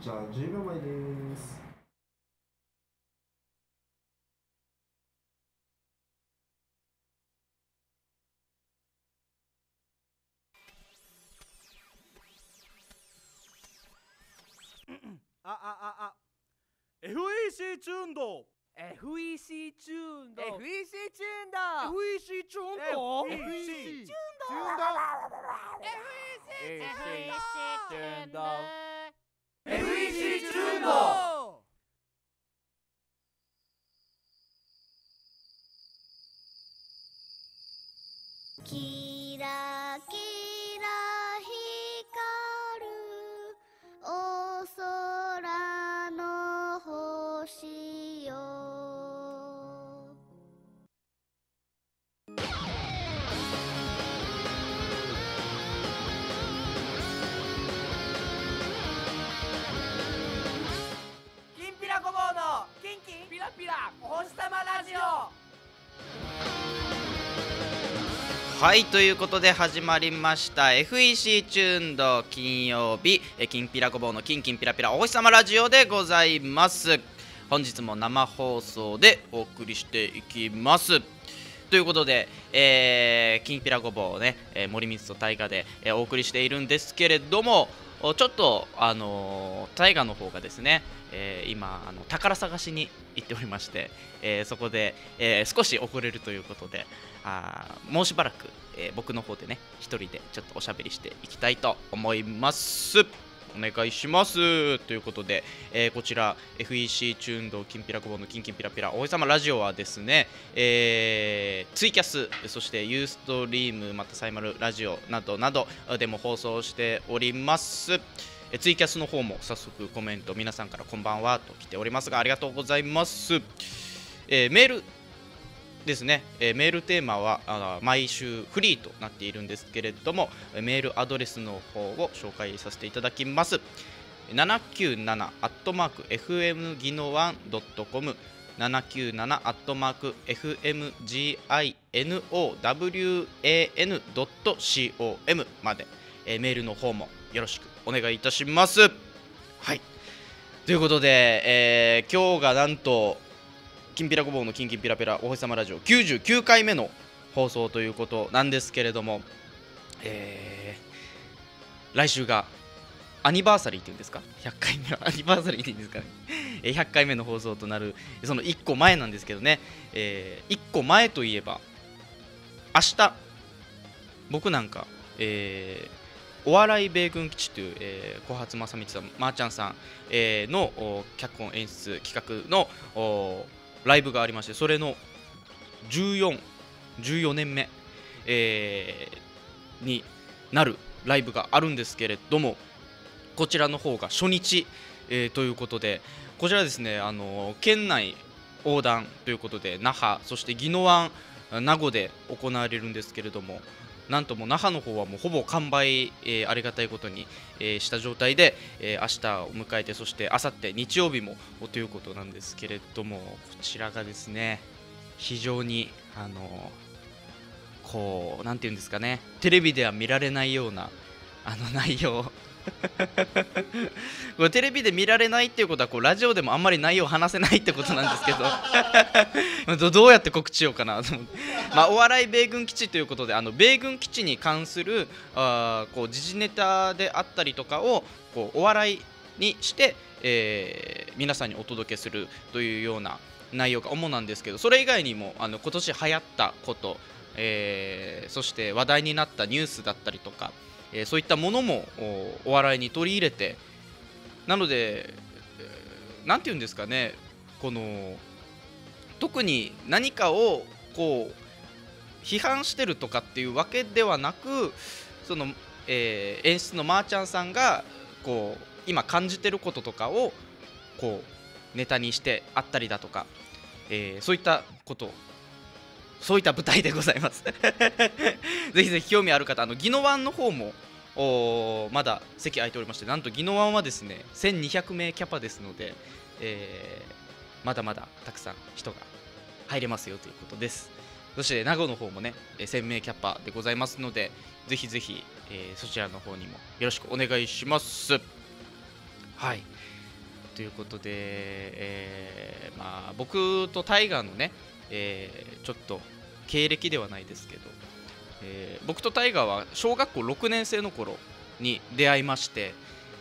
じゃあ10秒前です。ああああ FEC チューンド FEC チューンド FEC チューンド FEC チューンド FEC チューンド FEC チューンド FEC チューンドはいということで始まりました FEC チューンド金曜日き金ピラごぼうの金ンピラピラお星様ラジオでございます本日も生放送でお送りしていきますということで、えー、金ピラごぼうね、えー、森光と大河で、えー、お送りしているんですけれどもちょっとあの大、河の方がですね、えー、今あの宝探しに行っておりまして、えー、そこで、えー、少し遅れるということで、あもうしばらく、えー、僕の方でね1人でちょっとおしゃべりしていきたいと思いますお願いしますということで、えー、こちら FEC チューンドきんぴらこぼのキンキンピラピラおへさまラジオはですね、えー、ツイキャスそしてユーストリームまたサイマルラジオなどなどでも放送しておりますえツイキャスの方も早速コメント皆さんからこんばんはと来ておりますがありがとうございます、えー、メールですね、えメールテーマはあ毎週フリーとなっているんですけれどもメールアドレスの方を紹介させていただきます797アットマーク FM 技能 1.com 797アットマーク FMGINOWAN.com まで、えメールの方もよろしくお願いいたしますはいということで、えー、今日がなんとキンピラごぼうのキンキンピラペラお星様ラジオ99回目の放送ということなんですけれども、えー、来週がアニバーサリーっていうんですか100回目は アニバーサリーっていうんですかね100回目の放送となるその1個前なんですけどね、えー、1個前といえば明日僕なんか、えー、お笑い米軍基地という、えー、小初正道さん、まー、あ、ちゃんさん、えー、の脚本演出企画のライブがありましてそれの1414 14年目、えー、になるライブがあるんですけれどもこちらの方が初日、えー、ということでこちらですねあの県内横断ということで那覇そして宜野湾名護で行われるんですけれどもなんとも那覇の方はもうほぼ完売、えー、ありがたいことに、えー、した状態で、えー、明日を迎えてそしてあさって日曜日もということなんですけれどもこちらがですね非常にあのこう何て言うんですかねテレビでは見られないようなあの内容 これテレビで見られないっていうことはこうラジオでもあんまり内容を話せないってことなんですけど どうやって告知しようかなと思って、まあ、お笑い米軍基地ということであの米軍基地に関するあこう時事ネタであったりとかをこうお笑いにして、えー、皆さんにお届けするというような内容が主なんですけどそれ以外にもあの今年流行ったこと、えー、そして話題になったニュースだったりとかえそういったものもお笑いに取り入れてなので何て言うんですかねこの特に何かをこう批判してるとかっていうわけではなくその、えー、演出のまーちゃんさんがこう今感じてることとかをこうネタにしてあったりだとか、えー、そういったことそういった舞台でございます ぜひぜひ興味ある方あの宜野湾の方もまだ席空いておりましてなんと宜野湾はですね1200名キャパですので、えー、まだまだたくさん人が入れますよということですそして名護の方もね1000名キャパでございますのでぜひぜひ、えー、そちらの方にもよろしくお願いしますはいということで、えー、まあ、僕とタイガーのねえー、ちょっと経歴ではないですけど、えー、僕とタイガーは小学校6年生の頃に出会いまして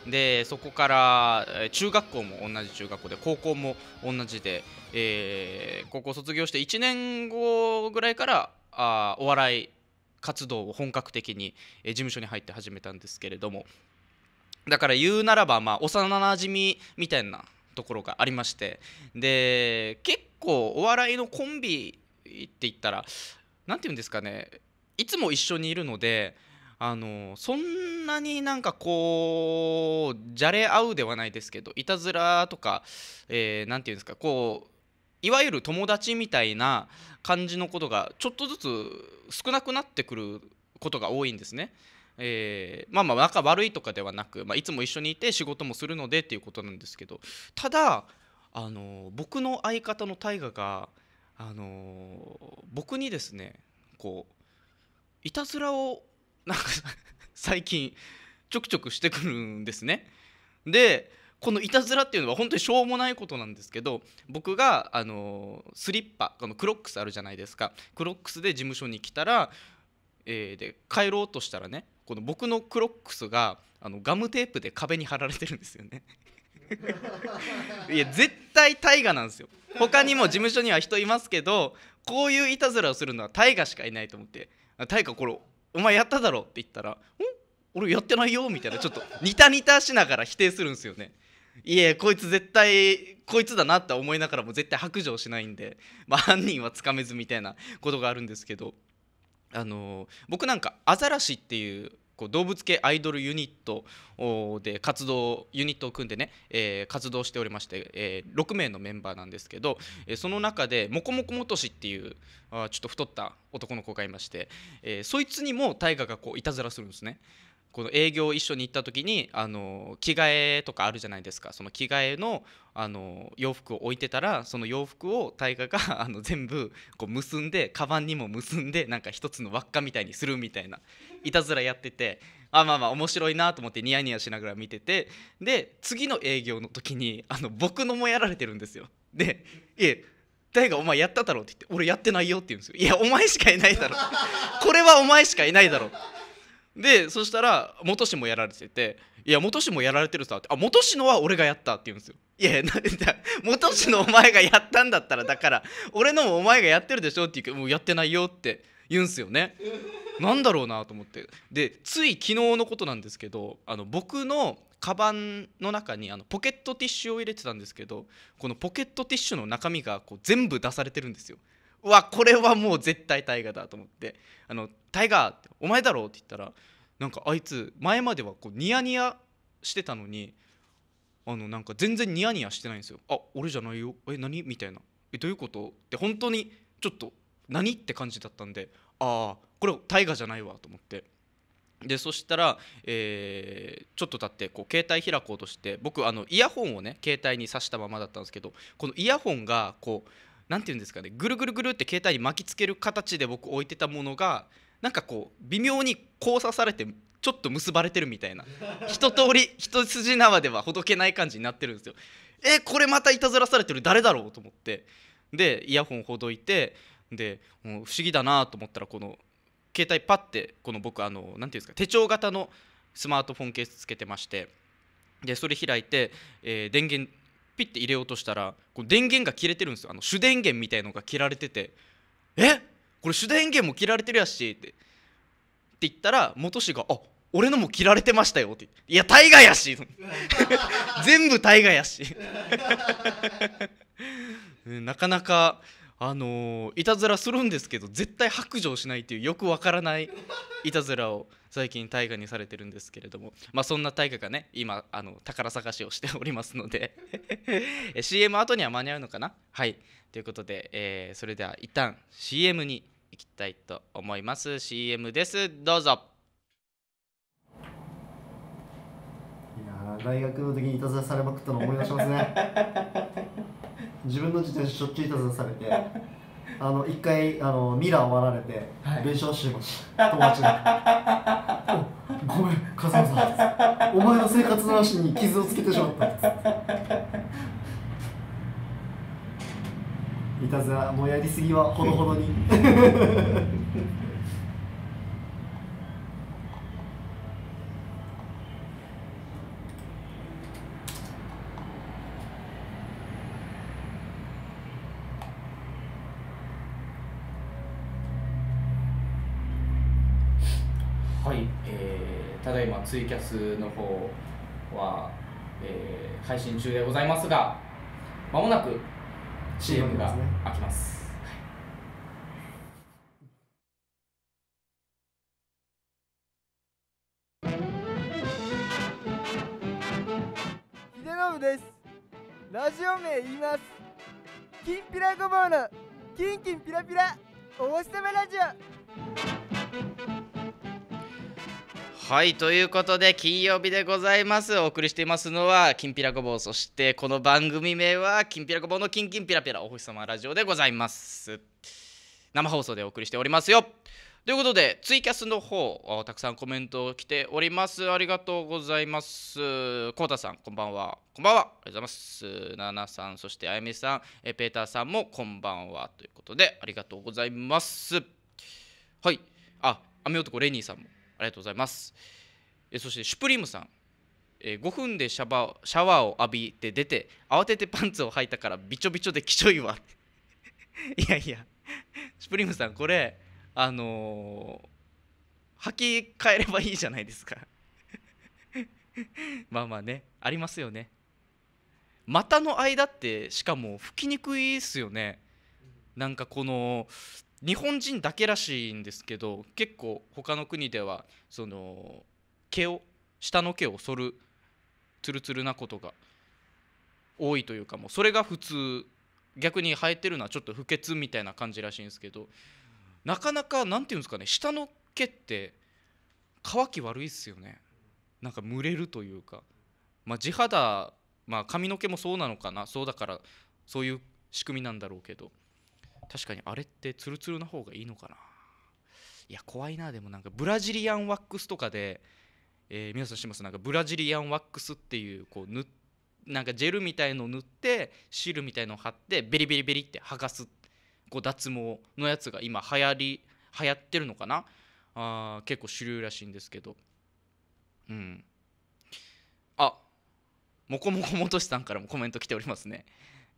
でそこから中学校も同じ中学校で高校も同じで、えー、高校卒業して1年後ぐらいからあお笑い活動を本格的に、えー、事務所に入って始めたんですけれどもだから言うならば、まあ、幼なじみみたいなところがありましてで結構お笑いのコンビって言ったら何て言うんですかねいつも一緒にいるのであのそんなになんかこうじゃれ合うではないですけどいたずらとか何、えー、て言うんですかこういわゆる友達みたいな感じのことがちょっとずつ少なくなってくることが多いんですね。えー、まあまあ仲悪いとかではなく、まあ、いつも一緒にいて仕事もするのでっていうことなんですけどただあの僕の相方の大我があの僕にですねこういたずらをなんか 最近ちょくちょくしてくるんですね。でこのいたずらっていうのは本当にしょうもないことなんですけど僕があのスリッパこのクロックスあるじゃないですかクロックスで事務所に来たら、えー、で帰ろうとしたらねこの僕のクロックスがあのガムテープで壁に貼られてるんですよね いや絶対大河なんですよ他にも事務所には人いますけどこういういたずらをするのは大河しかいないと思って「大河これお前やっただろ」って言ったら「ん俺やってないよ」みたいなちょっとニタニタしながら否定するんですよね。いやこいつ絶対こいつだなって思いながらも絶対白状しないんで、まあ、犯人はつかめずみたいなことがあるんですけどあの僕なんかアザラシっていうこう動物系アイドルユニットで活動ユニットを組んでね、えー、活動しておりまして、えー、6名のメンバーなんですけど、えー、その中でモコモコモトしっていうあちょっと太った男の子がいまして、えー、そいつにも大我がこういたずらするんですね。この営業一緒に行った時にあの着替えとかあるじゃないですかその着替えのあの洋服を置いてたらその洋服を大我が あの全部こう結んでカバンにも結んでなんか一つの輪っかみたいにするみたいないたずらやっててあまあまあ面白いなと思ってニヤニヤしながら見ててで次の営業の時にあの僕のもやられてるんですよ。でいえ大我お前やっただろって言って俺やってないよって言うんですよいやお前しかいないだろこれはお前しかいないだろでそしたら元氏もやられてて「いや元氏もやられてるさ」って「あ元氏のは俺がやった」って言うんですよ。いや元氏のお前がやったんだったらだから 俺のもお前がやってるでしょって言うけど「もうやってないよ」って言うんですよね。なんだろうなと思ってでつい昨日のことなんですけどあの僕のカバンの中にあのポケットティッシュを入れてたんですけどこのポケットティッシュの中身がこう全部出されてるんですよ。うわこれはもう絶対大河だと思って「あの大河お前だろ」って言ったらなんかあいつ前まではこうニヤニヤしてたのにあのなんか全然ニヤニヤしてないんですよ「あ俺じゃないよえ何?」みたいな「えどういうこと?」って本当にちょっと「何?」って感じだったんで「ああこれ大河じゃないわ」と思って。でそしたら、えー、ちょっと経ってこう携帯開こうとして僕あのイヤホンをね携帯に挿したままだったんですけどこのイヤホンがこう何て言うんですかねぐるぐるぐるって携帯に巻きつける形で僕置いてたものがなんかこう微妙に交差されてちょっと結ばれてるみたいな一通り一筋縄ではほどけない感じになってるんですよ。えこれまたいたずらされてる誰だろうと思ってでイヤホンほどいてで不思議だなと思ったらこの携帯パッてこの僕あの何て言うんですか手帳型のスマートフォンケースつけてましてでそれ開いて、えー、電源ピッて入れようとしたらこう電源が切れてるんですよあの主電源みたいのが切られてて「えこれ主電源も切られてるやし」ってって言ったら元氏が「あ俺のも切られてましたよ」って「いや大河やし」全部大河やし なかなかあのいたずらするんですけど絶対白状しないっていうよくわからないいたずらを最近大河にされてるんですけれども、まあ、そんな大河がね今あの宝探しをしておりますので CM 後には間に合うのかなはいということで、えー、それでは一旦 CM に行きたいと思います CM ですどうぞいや大学の時にいたずらされまくったの思い出しますね 自分の自転車しょっちゅういたずらされてあの一回あのミラー割られて弁償してました、はい、友達がごめん風間さんお前の生活の足に傷をつけてしまったいたずらもうやりすぎはほどほどにツイキャスの方は、えー、配信中でございますがまもなく CM が開きます。ですラジオ名言いますきんぴらごぼうのキンキンピラピラお星様ラジオはいということで金曜日でございますお送りしていますのは「きんぴらごぼう」そしてこの番組名は「きんぴらごぼうのきんきんぴらぴらお星様ラジオ」でございます生放送でお送りしておりますよということでツイキャスの方たくさんコメント来ておりますありがとうございますこうたさんこんばんはこんばんはありがとうございますななさんそしてあやみさんえペーターさんもこんばんはということでありがとうございますはいあ雨男レニーさんもありがとうございますえそしてシュプリームさんえ5分でシャバシャワーを浴びて出て慌ててパンツを履いたからびちょびちょできちょいわ いやいやシュプリームさんこれあのー、履き替えればいいじゃないですか まあまあねありますよね股の間ってしかも拭きにくいっすよねなんかこの日本人だけらしいんですけど結構他の国ではその毛を下の毛を剃るツルツルなことが多いというかもうそれが普通逆に生えてるのはちょっと不潔みたいな感じらしいんですけどなかなか何て言うんですかね下の毛って乾き悪いっすよねなんか蒸れるというか、まあ、地肌、まあ、髪の毛もそうなのかなそうだからそういう仕組みなんだろうけど。確かにあれってツルツルな方がいいのかないや怖いなでもなんかブラジリアンワックスとかで、えー、皆さん知ってますなんかブラジリアンワックスっていうこう塗なんかジェルみたいのを塗ってシールみたいのを貼ってベリベリベリって剥がすこう脱毛のやつが今流行り流行ってるのかなあ結構主流らしいんですけどうんあもこもこもとしさんからもコメント来ておりますね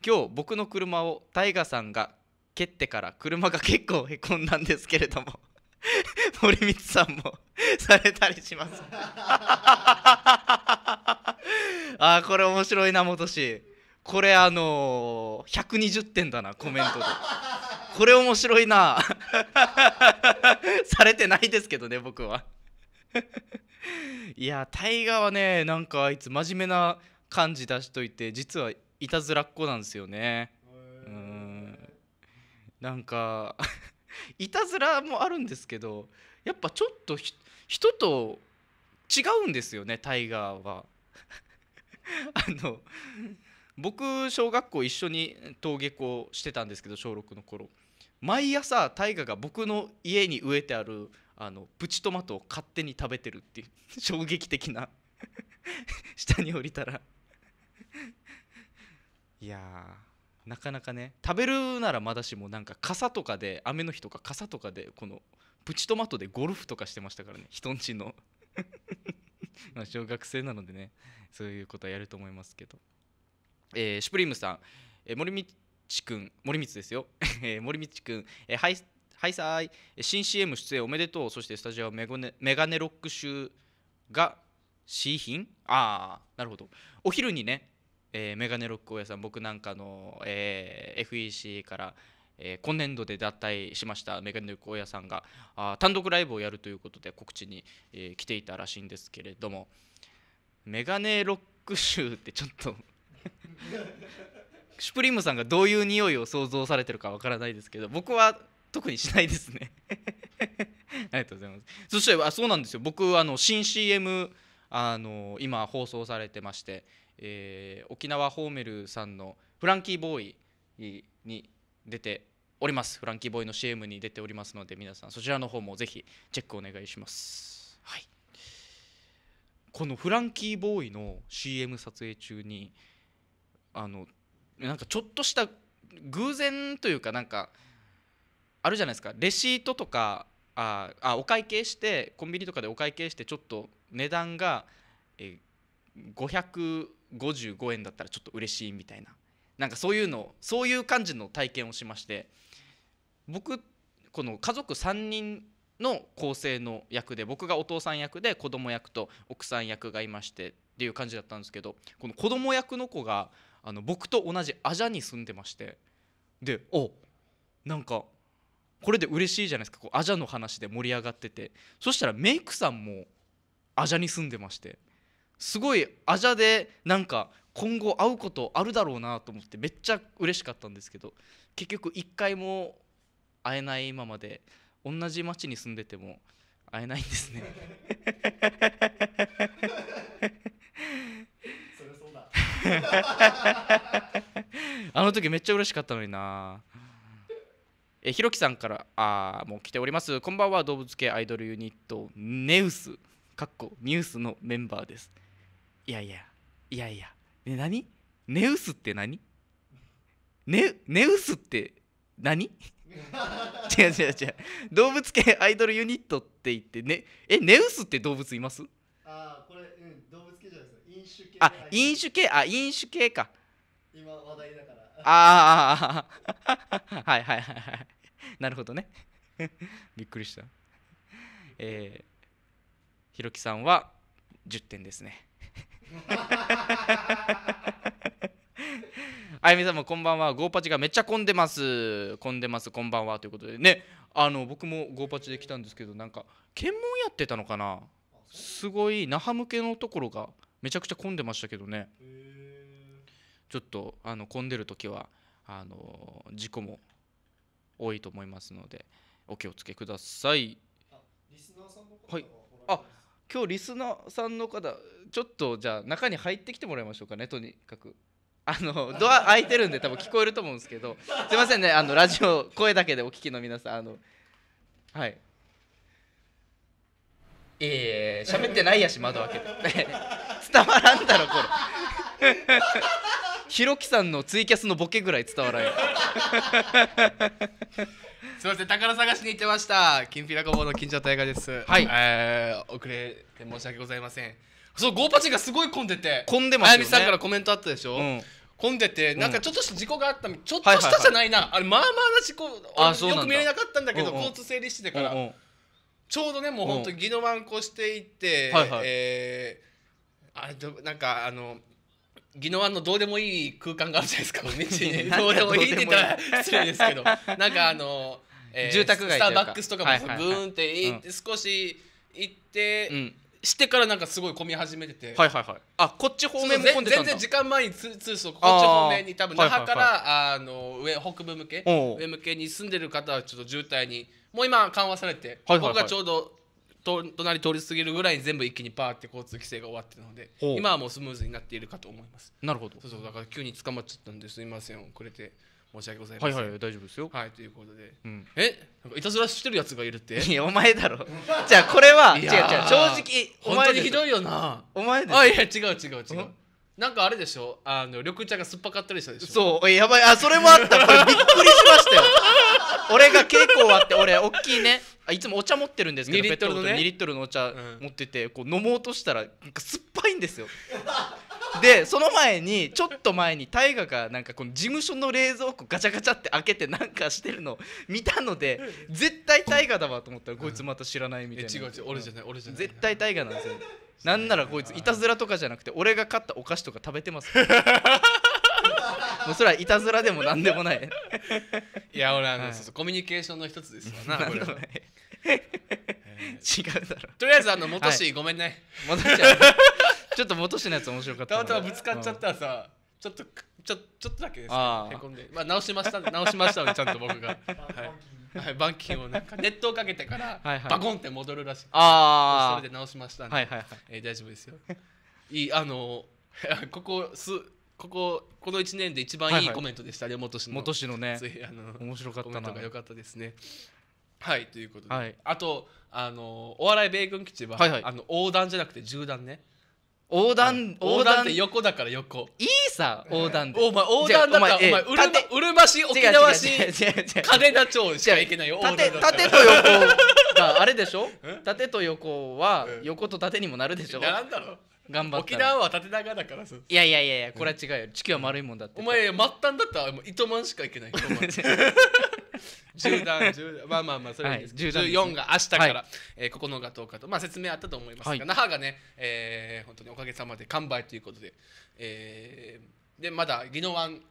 今日僕の車をタイガさんが蹴ってから車が結構へこんだんですけれども 森光さんも されたりします ああこれ面白いな元氏これあのー、120点だなコメントでこれ面白いなされてないですけどね僕はいやタイガーはねなんかあいつ真面目な感じ出しといて実はいたずらっ子なんですよねなんか いたずらもあるんですけどやっぱちょっと人と違うんですよねタイガーは あの僕小学校一緒に登下校してたんですけど小6の頃毎朝大ーが僕の家に植えてあるあのプチトマトを勝手に食べてるっていう 衝撃的な下に降りたらいやなかなかね食べるならまだしもなんか傘とかで雨の日とか傘とかでこのプチトマトでゴルフとかしてましたからね人んちの ま小学生なのでねそういうことはやると思いますけど、えー、シュプリームさん、えー、森道くん森光ですよ 森光くん、えー、はいはいさーい新 CM 出演おめでとうそしてスタジオメゴネメガネロック集が C 品ああなるほどお昼にねえー、メガネロック大家さん僕なんかの、えー、FEC から、えー、今年度で脱退しましたメガネロック大家さんがあ単独ライブをやるということで告知に、えー、来ていたらしいんですけれどもメガネロック集ってちょっと シュプリームさんがどういう匂いを想像されてるかわからないですけど僕は特にしないですね ありがとうございますそしてあそうなんですよ僕あの新 CM あの今放送されてましてえー、沖縄ホーメルさんのフランキーボーイに出ておりますフランキーボーイの CM に出ておりますので皆さんそちらの方もぜひチェックお願いします、はい、このフランキーボーイの CM 撮影中にあのなんかちょっとした偶然というかなんかあるじゃないですかレシートとかああお会計してコンビニとかでお会計してちょっと値段がえ500 55円だったらちょっと嬉しいみたいななんかそういうのそういう感じの体験をしまして僕この家族3人の構成の役で僕がお父さん役で子供役と奥さん役がいましてっていう感じだったんですけどこの子供役の子があの僕と同じアジャに住んでましてでおなんかこれで嬉しいじゃないですかこうアジャの話で盛り上がっててそしたらメイクさんもアジャに住んでましてすごいあじゃでなんか今後会うことあるだろうなと思ってめっちゃ嬉しかったんですけど結局一回も会えないままで同じ町に住んでても会えないんですねあの時めっちゃ嬉しかったのになえひろきさんからあもう来ておりますこんばんは動物系アイドルユニットネウスかっこニュースのメンバーですいやいやいやいや、ね、何ネウスって何ネネウスって何 違う違う違う動物系アイドルユニットって言って、ね、えネウスって動物いますあこれ、うん、動物系じゃないです飲酒系あ飲酒系あ飲酒系か今話題だからああ はいはいはいはいなるほどね びっくりしたえー、ひろきさんは10点ですね あゆみさんもこんばんはゴーパチがめっちゃ混んでます混んでますこんばんはということでねあの僕もゴーパチで来たんですけどなんか検問やってたのかなすごい那覇向けのところがめちゃくちゃ混んでましたけどねちょっとあの混んでる時はあの事故も多いと思いますのでお気をつけください。はい今日リスナーさんの方ちょっとじゃあ中に入ってきてもらいましょうかねとにかくあのドア開いてるんで多分聞こえると思うんですけどすいませんねあのラジオ声だけでお聞きの皆さんあのはいえいえ喋ってないやし窓開けて 伝わらんだろこれ ひろきさんのツイキャスのボケぐらい伝わらんよすみません、宝探しに行ってました。きんぴらごぼうの金城大河です。はい。えー、遅れて申し訳ございません。そう、ゴーパチがすごい混んでて。混んでますよ、ね、あやみさんからコメントあったでしょ。うん、混んでて、なんかちょっとした事故があった、ちょっとしたじゃないな、はいはいはい、あれまあまあな事故よく見えなかったんだけど、うんうん、交通整理してから、うんうん、ちょうどねもう本んと宜野湾越していって、えー、はいえい、あれなんかあの宜野湾のどうでもいい空間があるじゃないですか道に どうでもいいって言ったら失礼ですけどなんかあのえー、住宅街スターバックスとかもブーンって行って、少し行って、うんしてからなんかすごい混み始めててはいはいはいあこっち方面も混んでたんだ全然時間前に通通そこっち方面に多分那覇から、はいはいはい、あの上北部向け上向けに住んでる方はちょっと渋滞にもう今緩和されて、はいはいはい、僕がちょうどと隣通り過ぎるぐらいに全部一気にパーって交通規制が終わってるので今はもうスムーズになっているかと思いますなるほどそうそうだから急に捕まっちゃったんですいません遅れて申し訳ございません。はいはい、大丈夫ですよ。はい、ということで。うん、えなんかいたずらしてるやつがいるっていやお前だろ じゃあこれは違う違う正直お本前当にひどいよな。お前であ、いや、違う違う違う。なんかあれでしょあの、緑茶が酸っぱかったりしたでしょそうえやばいあそれもあったこれびっくりしましたよ 俺が稽古終わって俺大きいねいつもお茶持ってるんですけど2リットルのねトルリットルのお茶うん持っててこう飲もうとしたらなんか酸っぱいんですよでその前にちょっと前に大我がなんかこの事務所の冷蔵庫ガチャガチャって開けてなんかしてるの見たので絶対大我だわと思ったらこいつまた知らないみたいな、違う違う俺じゃない俺じゃない絶対大我なんですよなんならこいついたずらとかじゃなくて俺が買ったお菓子とか食べてますもうそれはいたずらでもなんでもないいや俺あの、はい、コミュニケーションの一つですわなこれ違うだろとりあえずあの元氏ごめんね戻っちゃうちょっと元氏のやつ面白かったたまたまぶつかっちゃったらさ、ちょっとちょちょっとだけですねで、まあ、直しました 直しましたのでちゃんと僕が、はい板金をね 熱湯かけてからバコンって戻るらしいああそれで直しましたんで、はいはいはいえ大丈夫ですよいいあの ここすこここの1年で一番いいコメントでしたね、元氏の元氏のねあの面白かっコメたントが良かったですねはいということで、はいあとあのお笑い米軍基地は、はいはいあの横断じゃなくて縦断ね横断横横断って横だから横いいさ横断でお前横断だからお前,、うるまし沖縄市違金田町しか行けないよ横縦断縦と横があれでしょ 縦と横は横と縦にもなるでしょ何だろ頑張っ沖た縄は縦長だからいやいやいやいやこれは違うよ地球は丸いもんだってお前末端だったらもう糸満しか行けない糸満 縦断縦まあまあまあそれはいいですはい、14が明日から、はい、えー、9日10日と、まあ、説明あったと思いますが、はい、那覇がね、えー、本当におかげさまで完売ということで、えー、でまだ宜野湾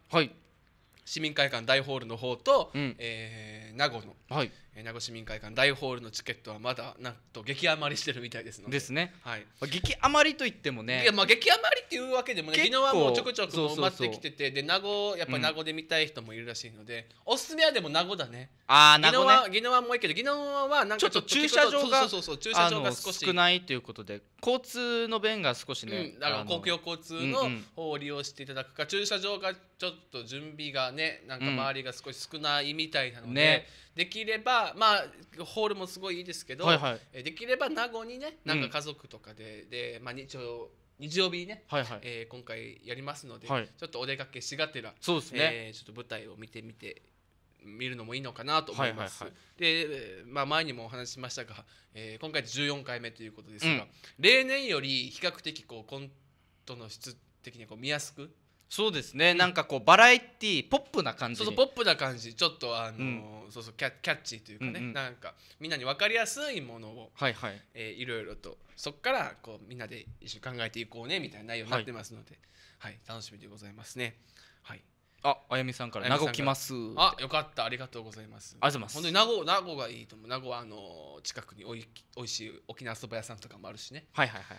市民会館大ホールの方と、うん、えー、名護の、はい名護市民会館大ホールのチケットはまだなんと激余りしてるみたいですのでですね、はい、まあ、激余りといってもねいやまあ激余りっていうわけでもね昨日はもうちょくちょく埋まってきててで名護やっぱ名護で見たい人もいるらしいので、うん、おすすめはでも名護だねああ名護ね宜野湾もいいけど宜野湾はなんかちょっと駐車場が駐車場が少し少ないということで交通の便が少しね、うん、だから公共交通の方を利用していただくか、うんうん、駐車場がちょっと準備がねなんか周りが少し少ないみたいなので、うんねできればまあホールもすごいいいですけど、はいはい、できれば名護にねなんか家族とかで、うん、で、まあ、日曜日曜日ね、はいはい、えー、今回やりますので、はい、ちょっとお出かけしがてらそうですね、えー、ちょっと舞台を見てみて見るのもいいのかなと思います。はいはいはい、で、まあ、前にもお話ししましたが、えー、今回で14回目ということですが、うん、例年より比較的こうコントの質的にこう見やすくそうですね、なんかこうバラエティーポップな感じそうそうポップな感じちょっとあのうん、そうそうキャキャッチーというかね、うんうん、なんかみんなに分かりやすいものを、はいはいえー、いろいろとそこからこうみんなで一緒に考えていこうねみたいな内容になってますので、はい、はい、楽しみでございますね。はいあ、あやみさんから名護来ます。あ、よかった、ありがとうございます。ありがとうございます。本当に名護、名護がいいと思う。名護はあの近くにおい、美味しい沖縄そば屋さんとかもあるしね。はいはいはいはい。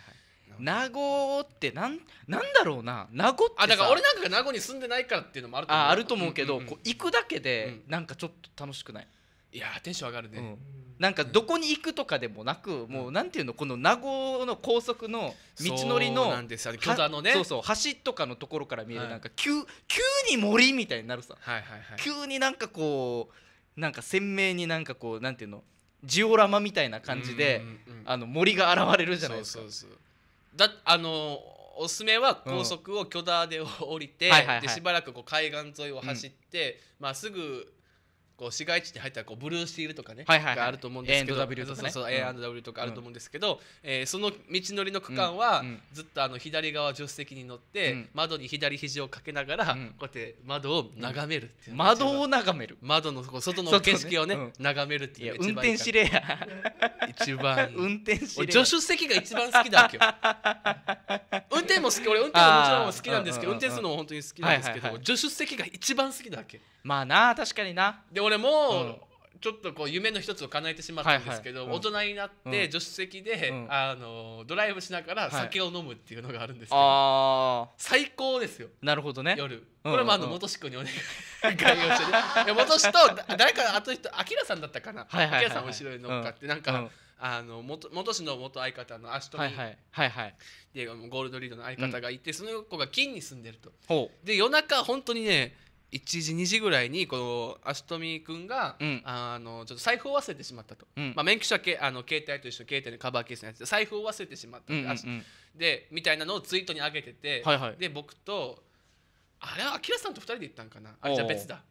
名護ってなんなんだろうな名護ってあだから俺なんかが名護に住んでないからっていうのもあると思うああると思うけど、うんうんこう行くだけでなんかちょっと楽しくない、うん、いやテンション上がるね、うん、なんかどこに行くとかでもなく、うん、もうなんていうのこの名護の高速の道のりのそうそう橋とかのところから見える、はい、なんか急急に森みたいになるさ、はいはいはい、急になんかこうなんか鮮明になんかこうなんていうのジオラマみたいな感じで、うんうんうん、あの森が現れるじゃないですか。そうそうそうだあのおすすめは高速を巨大で降りて、でしばらくこう海岸沿いを走って、まあ、すぐこう市街地に入ったらこうブルーシールとかね、はいはいはい、があると思うんですけど A&W とか、ね、そうそう A&W とかあると思うんですけど、うん、えー、その道のりの区間は、ずっとあの左側助手席に乗って、窓に左肘をかけながら、こうやって窓を眺める窓を眺める窓の外の景色をね、ね、眺めるっていう運転指令や一番 運転助手席が一番好きだわけよ 運転も好き俺運転ももちろん好きなんですけど運転するのも本当に好きなんですけど、はいはいはい、助手席が一番好きだわけまあな確かになで俺も、ちょっとこう夢の一つを叶えてしまったんですけど、大人になって助手席で、あのドライブしながら酒を飲むっていうのがあるんですけど、最高ですよなるほどね夜、これもあの元志君にお願い概して元志と誰かあと人明さんだったかな明さん後ろに乗っかって、なんか、あの元元氏の元相方の足シュはいはいでゴールドリードの相方がいて、うん、その子が金に住んでるとで夜中本当にね1時2時ぐらいにこの足富君が、うん、あのちょっと財布を忘れてしまったと、うん、まあ、免許証はけあの携帯と一緒携帯のカバーケースのやつで財布を忘れてしまった、うんうんうん、でみたいなのをツイートに上げてて、はいはい、で僕とあれはアキラさんと2人で行ったんかなあれじゃ別だ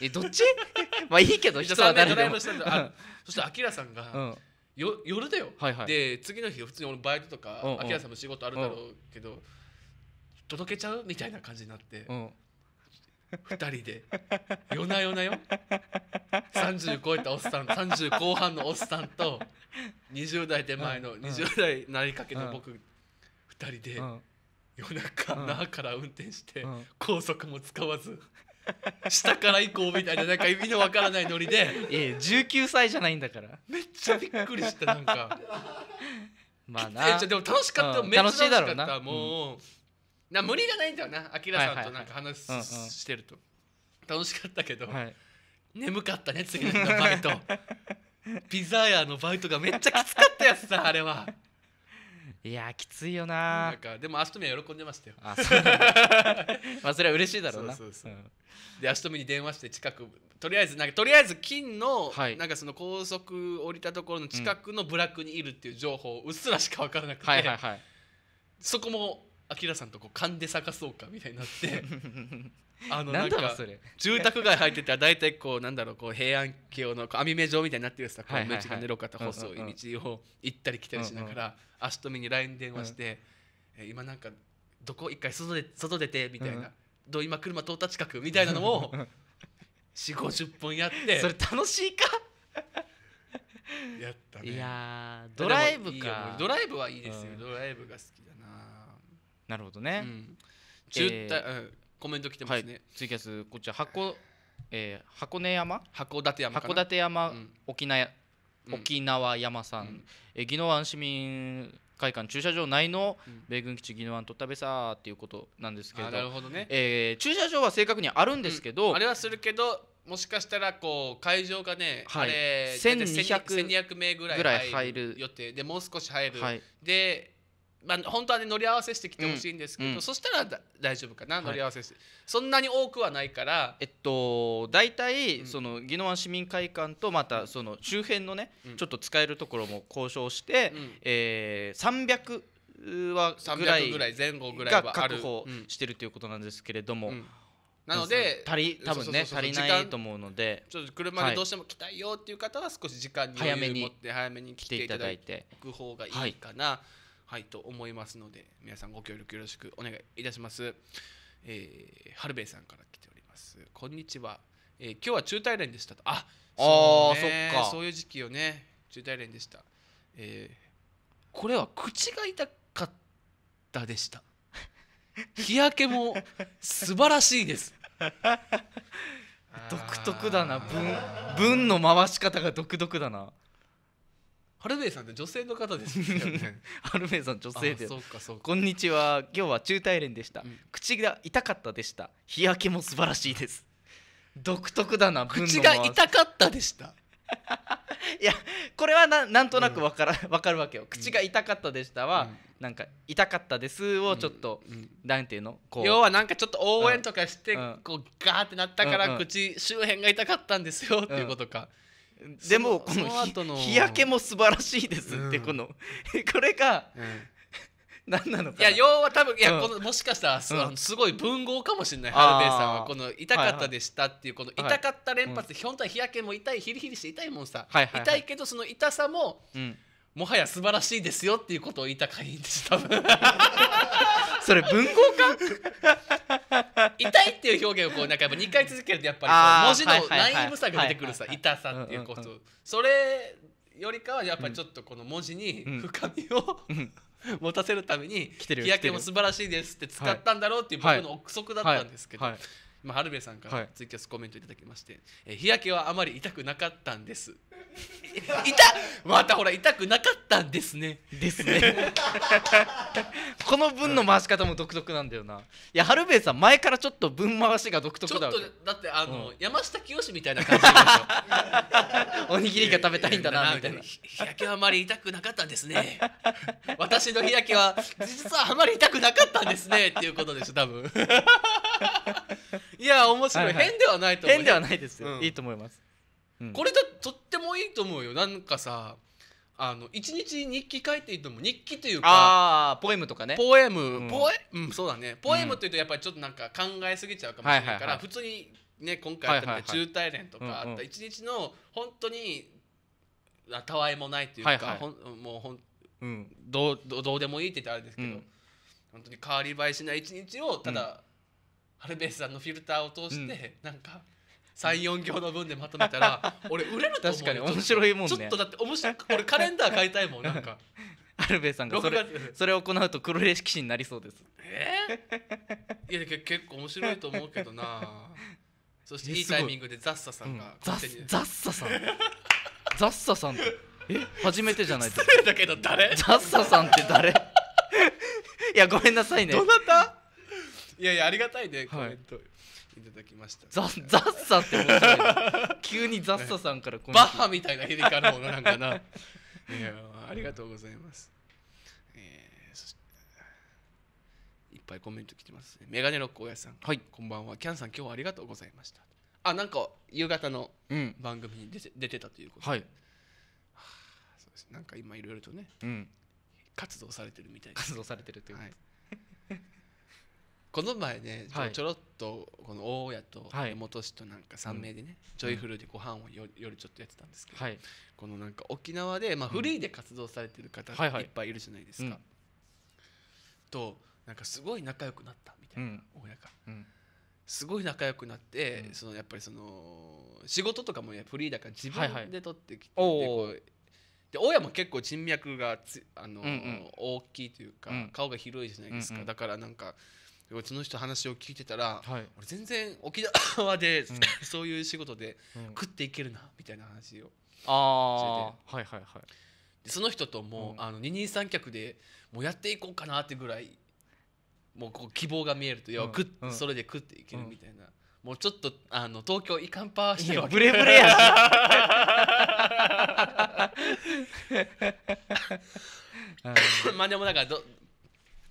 えどっち まあいいけど人は誰でもそしてアキラさんが、よ夜だよ、はいはい、で次の日普通に俺バイトとかアキラさんも仕事あるだろうけど届けちゃうみたいな感じになって、二人で夜な夜なよ30超えたおっさん30後半のおっさんと20代手前の20代なりかけの僕2人で夜中那覇から運転して高速も使わず。下から行こうみたいななんか意味のわからないノリでええ19歳じゃないんだからめっちゃびっくりしたなんかまあなでも楽しかった、うん、めっちゃ楽しかったもう、うんな無理がないんだよなアキラさんとなんか話してると、楽しかったけど、はい、眠かったね次の日のバイト ピザ屋のバイトがめっちゃきつかったやつさあれはいやきついよななんかでも足止めは喜んでましたよあそ まあそれは嬉しいだろうなそうそうそう、うん、で足止めに電話して近くとりあえずなんかとりあえず金の、はい、なんかその高速降りたところの近くのブラックにいるっていう情報うっすらしか分からなくて、はいはいはい、そこもアキラさんとこう勘で探そうかみたいになって あのなんか住宅街入ってたら大体こうなんだろうこう平安京の網目状みたいになってるさこう道がねろかった細い道を行ったり来たりしながら足止めに LINE 電話して「今なんかどこ一回外で外出て」みたいな「どう今車通った近く」みたいなのを4 5 0本やってそれ楽しいかやったねいやドライブかドライブはいいですよドライブが好きだねなるほどね、うんえー、コメント来てますね、はツイキャスこちら箱、えー、箱根山函館山函館山、うん、沖縄沖縄山さん、うん、え宜野湾市民会館駐車場内の米軍基地宜野湾とったべさーっていうことなんですけどなるほどね、ねえー、駐車場は正確にあるんですけど、うん、あれはするけどもしかしたらこう会場がね、はい、あれ 1200, 1200名ぐらい入る予定でもう少し入る、はい、でまあ、本当はね乗り合わせしてきてほしいんですけど、うん、そしたら大丈夫かな、乗り合わせしてそんなに多くはないからえっと大体、その宜野湾市民会館とまたその周辺のね、うん、ちょっと使えるところも交渉して、うん、えー、300はぐらいぐらい前後ぐらいは確保してるということなんですけれども、なので足り多分ね足りないと思うのでちょっと車でどうしても来たいよっていう方は少し時間に早めに早めに来ていただいて行く方がいいかな、はいはいと思いますので皆さんご協力よろしくお願いいたします。えー、はるべいさんから来ております。こんにちは。えー、今日は中大連でしたと。あ、あそ,、ね、そっか。そういう時期よね。中大連でした。えー、これは口が痛かったでした。日焼けも素晴らしいです。独特だな。文の回し方が独特だな。ハルメイさんって女性の方ですよね ハルイさん女性でそうかそうかこんにちは今日は中大連でした、うん、口が痛かったでした日焼けも素晴らしいです独特だな口が痛かったでした いやこれはななんとなく分から、うん、かるわけよ口が痛かったでしたは、うん、なんか痛かったですをちょっと、うん、なんていうのこう要はなんかちょっと応援とかして、うん、こうガーってなったから、口周辺が痛かったんですよっていうことか、でもこの日焼けも素晴らしいですって、この これが、何なのいや要は多分いや、このもしかしたらす,、ごい文豪かもしれないハルデイさんはこの「痛かったでした」っていうこの「痛かった連発」で、本当は日焼けも痛いヒリヒリして痛いもんさ、痛いけどその痛さも、うんもはや素晴らしいですよっていうことを言いた会員ですた それ文豪か 痛いっていう表現をこうなんかやっぱ2回続けるとやっぱり文字のライン無さが出てくるさ、痛さっていうこと、それよりかはやっぱりちょっとこの文字に深みを、持たせるために日焼けも素晴らしいですって使ったんだろうっていう僕の憶測だったんですけど、はいはいはいまあ、はさんからツイキャスコメントいただきまして、はい、え日焼けはあまり痛くなかったんです痛またほら痛くなかったんですねですねこの分の回し方も独特なんだよないや春兵衛さん前からちょっと分回しが独特だちょっとだってあの、うん、山下清みたいな感じで おにぎりが食べたいんだなみたいな日焼けはあまり痛くなかったんですね私の日焼けは実はあまり痛くなかったんですねっていうことでしょ多分いや面白い、はいはい、変ではないと思う変ではないですよ、うん、いいと思います、うん、これだとってもいいと思うよなんかさあの一日日記書いていても日記というかあポエムとかねポエム、うん、ポエうんそうだねポエムというとやっぱりちょっとなんか考えすぎちゃうかもしれないから、はいはいはい、普通にね今回あった中大連とかあった一日の本当にたわいもないというか、はいはい、ほんもうほん、うん、どうどうでもいいって言ったらあれですけど、うん、本当に変わり映えしない一日をただ、ルベースさんのフィルターを通して、うん、なんか34行の分でまとめたら 俺売れると思う確かに面白いもんねちょっとだって面白い俺カレンダー買いたいもんなんかア ルベスさんがそれそれを行うと黒歴史になりそうですえー、いや結構面白いと思うけどなそしていいタイミングでザッサさんが、うん、ザザッサさんザッサさんえ初めてじゃないですかだけど誰ザッサさんって誰いやごめんなさいねどなたいやいやありがたいねコメント、いただきましたザザッサって 急にザッサさんからバッハみたいな響きあるものなんかな いやありがとうございます、えー、いっぱいコメント来てます、メガネロック大家さん、はい、こんばんはキャンさん今日はありがとうございましたあなんか夕方の番組に出てうん、出てたということで、はい、はそうですなんか今いろいろとね、うん、活動されてるみたいです活動されてるということ、はいこの前ねちょろっとこの大家と本氏となんか3名でね、ジョイフルでご飯をよ夜ちょっとやってたんですけど、このなんか沖縄で、まあ、フリーで活動されてる方がいっぱいいるじゃないですか。となんかすごい仲良くなったみたいな、が。すごい仲良くなって、そのやっぱりその仕事とかもフリーだから自分で取ってきて、で大家も結構人脈があの、大きいというか、顔が広いじゃないですか、だからなんかうちの人話を聞いてたら、はい、俺全然沖縄で、うん、そういう仕事で食っていけるなみたいな話をしてて、はいはいはい、でその人ともう、あの二人三脚でもうやっていこうかなってぐらいもうこう希望が見えると、いや食それで食っていけるみたいな。もうちょっとあの東京いかんぱしてるわけブレブレや まあでもなんかど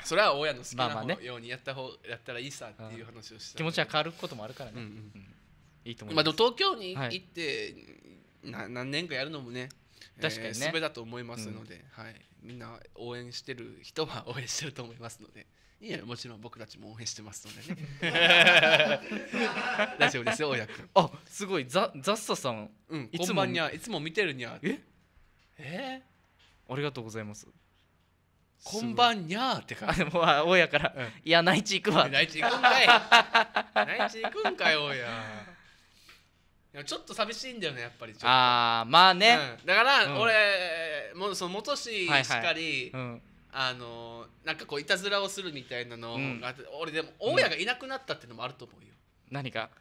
それは親の好きなまのようにやった方やったらいいさっていう話をした、気持ちは変わることもあるからね、うんうんいいと思いままあ、東京に行って、な何年かやるのもね確かにねすべだと思いますので、はい、みんな応援してる人は応援してると思いますのでいやもちろん僕たちも応援してますのでね 大丈夫ですよ親君、あすごいザザッサさんうん、いつもつもにゃいつも見てるにゃええーありがとうございますこんばんにゃーって感じ。もうあから、うんいや内地行くわ。内地行くんかい内地 行くんかよ親。いやちょっと寂しいんだよねやっぱりちっとあまあね。うんだから、うん俺もうその元氏しはいはいかり、うん。あのなんかこういたずらをするみたいなのうん俺でも大家がいなくなったっていうのもあると思うよ、何か。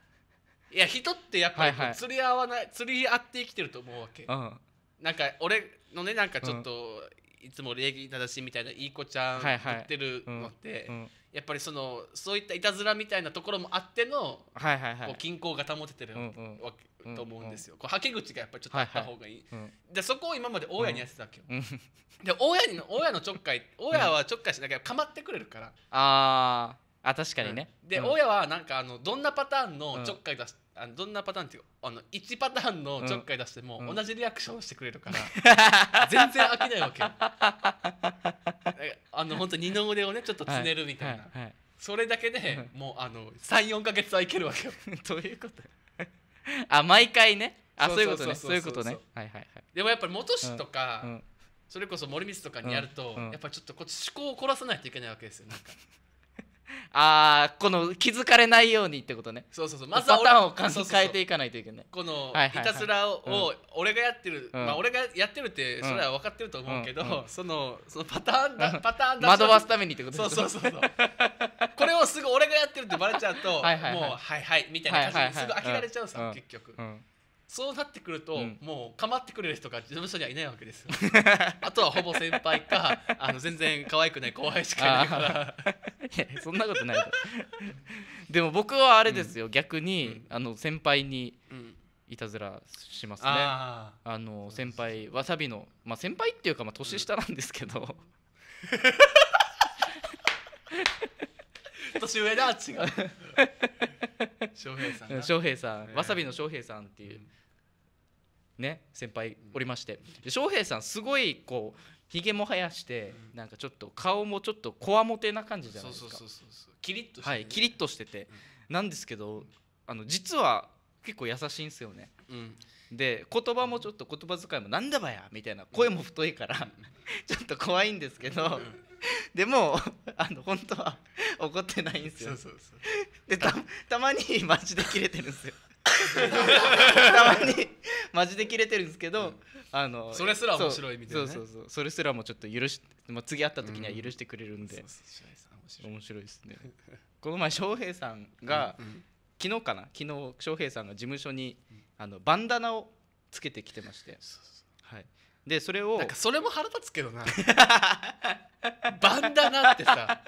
いや人ってやっぱり釣り合わない釣り合って生きてると思うわけ、うん。なんか俺のねなんかちょっといつも礼儀正しいみたいないい子ちゃん言ってるのって、やっぱりそのそういったいたずらみたいなところもあっての、はいはいはい、こう均衡が保ててるわけ、と思うんですよ。こうはけ口がやっぱりちょっとあった方がいい。でそこを今まで大家にやってたわけよ。で大家の大家のちょっかい大家はちょっかいしなきゃかまってくれるから。ああ。あ確かにね、うん、で、うん、親はなんかあのどんなパターンのちょっかい出し、うん、あのどんなパターンっていうあの1パターンのちょっかい出しても、同じリアクションしてくれるから、全然飽きないわけ あの本当二の腕をねちょっとつねるみたいな、はいはいはい、それだけで、もうあの34か月はいけるわけよ どういうことあ毎回ねあそういうことねそういうことねはいはいはいでもやっぱり元氏とか、それこそ森光とかにやると、やっぱりちょっとこっち思考を凝らさないといけないわけですよなんかああこの気づかれないようにってことねそうそうそうまずはパターンを変えていかないといけないこのひたすらを俺がやってる、うん、まあ俺がやってるってそれは分かってると思うけど、うんうん、そのそのパターンだパターンだ惑わすためにってことそうそうそうそうこれをすぐ俺がやってるってバレちゃうと はい、もうはいはいみたいな感じですぐ飽きられちゃうさ、結局。うんそうなってくると、うん、もう構ってくれる人が事務所にはいないわけですよ あとはほぼ先輩かあの全然可愛くない後輩しかいないからいやそんなことないでも僕はあれですよ、うん、逆に、うん、あの先輩にいたずらしますね、あの先輩わさびの、まあ、先輩っていうかまあ年下なんですけど、年上だ違う 翔平さん翔平さん、わさびの翔平さんっていう、ね先輩おりまして、翔平さんすごいこうひげも生やして、なんかちょっと顔もちょっとこわもてな感じじゃないですかキリッとして、キリッとしてて、なんですけどあの実は結構優しいんですよね、で言葉もちょっと言葉遣いも「なんだばや!」みたいな声も太いからちょっと怖いんですけどでもあの本当は怒ってないんですよでたたまにマジで切れてるんですよ たまにマジで切れてるんですけど、うん、あのそれすら面白いみたいな、ね、そうそうそうそれすらもちょっと許し、まあ、次会った時には許してくれるんで、うん、面白いですねこの前翔平さんが、うん、昨日かな昨日翔平さんが事務所に、あのバンダナをつけてきてまして、はい、でそれをなんかそれも腹立つけどなバンダナってさ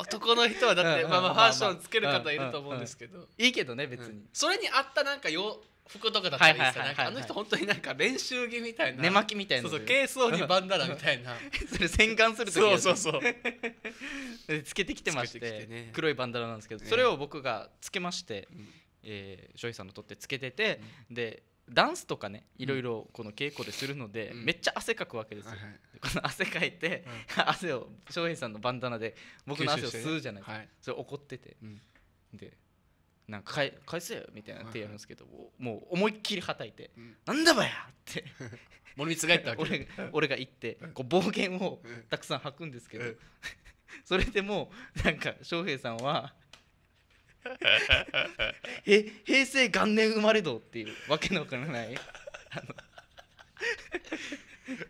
男の人はだって、まあまあファッションつける方いると思うんですけど、いいけどね別に、うん、それに合ったなんかよ服とかだったらいいあの人本当になんか練習着みたいな寝巻きみたいなそうそう軽装にバンダナみたいな それ洗顔する時そうそうそうつけてきてまして、ね、黒いバンダナなんですけど、ね、それを僕がつけまして、うん、えー、ジョイさんのとってつけてて、うん、でダンスとかねいろいろこの稽古でするので、うん、めっちゃ汗かくわけですよ、はいはい、この汗かいて、うん、汗を翔平さんのバンダナで僕の汗を吸うじゃないですか、はい、それ怒ってて、うん、でなんか返返せよみたいな手やるんですけど、はいはい、もう思いっきりはたいて、うん、なんだばやって森光がったわけ俺 俺が言ってこう暴言をたくさん吐くんですけど それでもうなんか翔平さんはえ平成元年生まれどっていうわけのわからない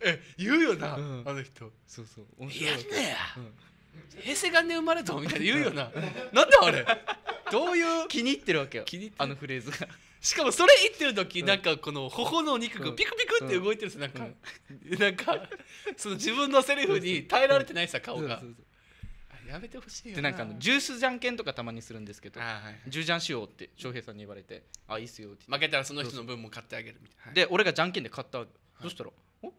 え言うよな、うん、あの人そうそう面白いやんなや、うん、平成元年生まれどみたいな言うよななんだあれどういう気に入ってるわけよ気に入ってあのフレーズがしかもそれ言ってる時、うん、なんかこの頬のお肉がピクピクって動いてるんですなんか、うん、なんかその自分のセリフに耐えられてないさ顔が。そうそうそうやめてほしいよでなんかあのジュースじゃんけんとかたまにするんですけど「ジュージャンしよう」って翔平さんに言われて「あいいっすよ」って負けたらその人の分も買ってあげるみたいな、で俺がじゃんけんで買ったどうしたら「おこ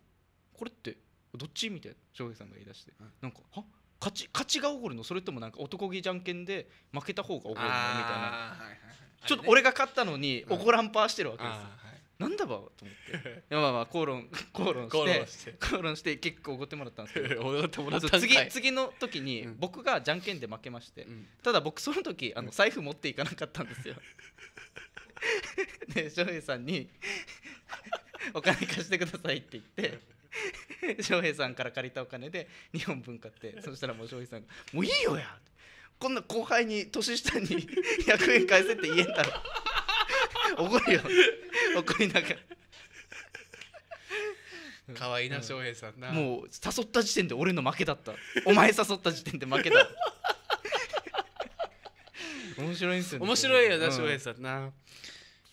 れってどっち?」みたいな翔平さんが言い出して、はい、なんか「は勝ち勝ちがおごるのそれともなんか男気じゃんけんで負けた方がおごるのみたいな、はいはいはい、ちょっと俺が勝ったのにおごらんぱーしてるわけですよ、なんだばと思って いやまあまあ口論 口論して口論して結構おごってもらったんですけど 次次の時に僕がじゃんけんで負けまして、うん、ただ僕その時あの財布持っていかなかったんですよで翔平さんに「お金貸してください」って言って翔平さんから借りたお金で2本分買ってそしたらもう翔平さんが「もういいよや!」こんな後輩に年下に100円返せって言えんだろ怒るよ 怒りながら可愛いな翔平さんなもう誘った時点で俺の負けだったお前誘った時点で負けだ 面白いんすよね面白いよな翔平さんな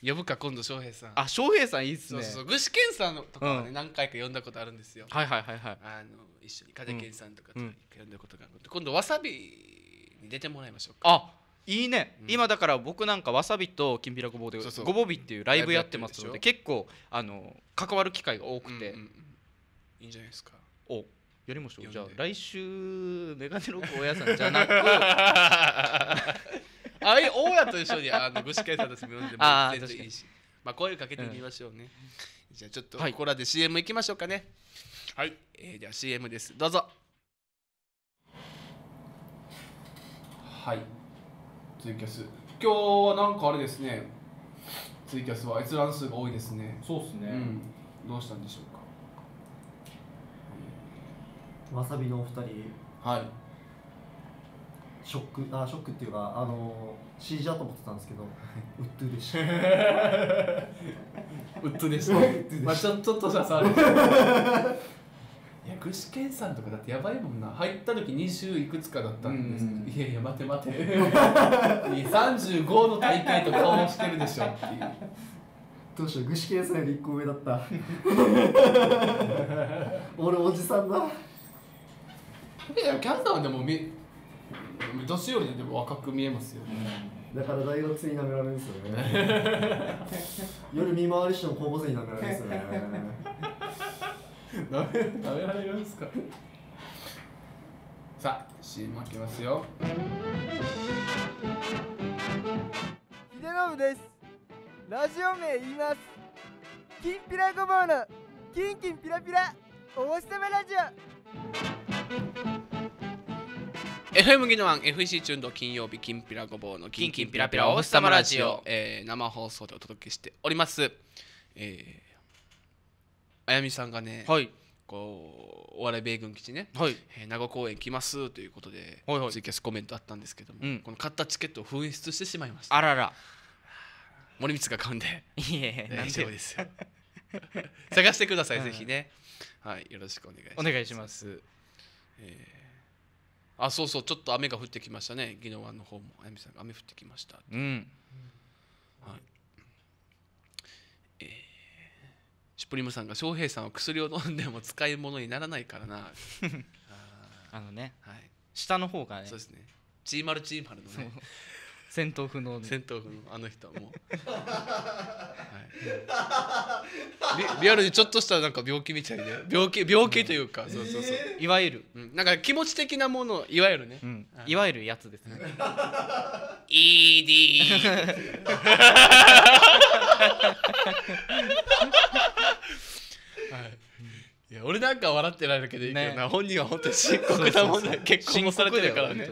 呼ぶか今度翔平さんあ翔平さんいいっすそうそうそう具志堅さんのとかはね、うん何回か呼んだことあるんですよはいはいはいはいあの一緒に風健さんとかと呼んだことがある今度わさびに出てもらいましょうかあいいね、うん、今だから僕なんかわさびときんぴらごぼうでごぼびっていうライブやってますので結構あの関わる機会が多くて、うんうん、いいんじゃないですかおやりましょうじゃあ来週メガネロック家さんじゃなく あい大家と一緒にあの具志堅さんたちも呼んでもらっていいしまあ声かけてみましょうね、うん、じゃあちょっとここらで CM いきましょうかねはい、えー、じゃ CM ですどうぞはいツイキャス今日はなんかあれですねツイキャスは閲覧数が多いですねそうっすね、うん、どうしたんでしょうかわさびのお二人はいショックあショックっていうかあの CG だと思ってたんですけどウッドでしたウッドでしたまあちょっとじゃさあれ や具志堅さんとかだってやばいもんな入った時2週いくつかだったんです、うんうん、いやいや待て待て35 の大会と顔してるでしょっていうどうしよう具志堅さんより1個上だった 俺おじさんだいやキャンさんはでもみ年寄りでも若く見えますよね、だから大学生になめられるんですよね 夜見回りしても高校生になめられるんですよねダメダメられるんですかさあ CM 開けますよ秀信ですラジオ名言いますきんぴらごぼうのきんきんぴらぴらお星まラジオ FM ギノワン FC チューンド金曜日きんぴらごぼうのキンキンピラピラお星様ラジオ、えー、生放送でお届けしております、えーあやみさんがね、はい、こうお笑い米軍基地ね、はいえー、名護公園来ますということで、はいはい、ツイキャスコメントあったんですけども、うん、この買ったチケットを紛失してしまいましたあらら森光が噛んでいえ大丈夫ですよ 探してください、ぜひねはいよろしくお願いしますお願いします、えー、あそうそうちょっと雨が降ってきましたね宜野湾の方もあやみさん雨降ってきましたうん、はいシュプリムさんが翔平さんは薬を飲んでも使い物にならないからな あのね、はい、下の方がねそうですねチーマルチーマルのね戦闘不能戦闘不能あの人はもう、はいリ、リアルにちょっとしたなんか病気みたいで病気病気というか、うん、そうそうそう、いわゆる、うん、なんか気持ち的なものいわゆるね、うん、いわゆるやつですね ED はいいや俺なんか笑ってられるけでいいけどな、は本人は本当に深刻な問題結婚もされてるからね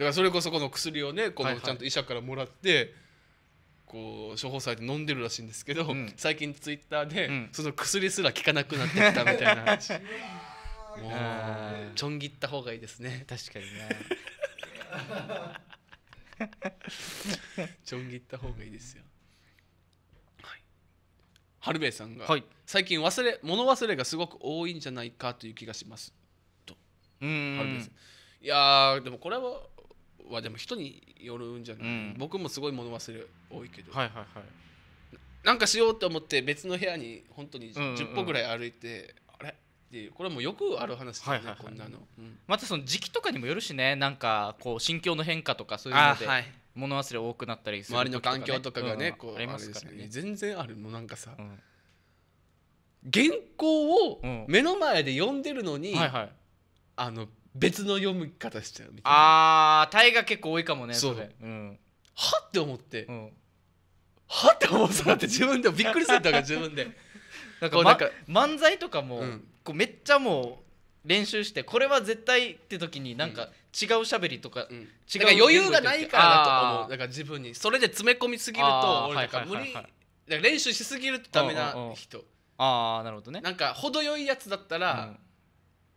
からそれこそこの薬をねこのちゃんと医者からもらって、こう処方されて飲んでるらしいんですけど、うん、最近ツイッターで、うん、その薬すら効かなくなってきたみたいな話 もうちょん切った方がいいですね確かにねちょん切った方がいいですよはるべさんが、はい、最近忘れ物忘れがすごく多いんじゃないかという気がしますと。うんいやでもこれははでも人によるんじゃない、うん、僕もすごい物忘れ多いけど、はいはいはい、なんかしようと思って別の部屋に本当に10歩ぐらい歩いて、あれっていうこれもよくある話だよね、はいはいはい、こんなの、うん、またその時期とかにもよるしねなんかこう心境の変化とかそういうので、はい、物忘れ多くなったりする、ね、周りの環境とかがね、うん、こうありますからね、ね、全然あるもうなんかさ、原稿を目の前で読んでるのに、はいはい、あの別の読み方しちゃうみたいなあータが結構多いかもねそそうれ、うんはって思って、うん、はって思ったって自分でもびっくりするんだから自分でなんか,、ま、なんか漫才とかも、うんこうめっちゃもう練習してこれは絶対って時になんか違う喋りとか、うん、違う余裕がないからだと思うだから自分にそれで詰め込みすぎると俺なんか無理練習しすぎるとダメな人ああなるほどねなんか程よいやつだったら、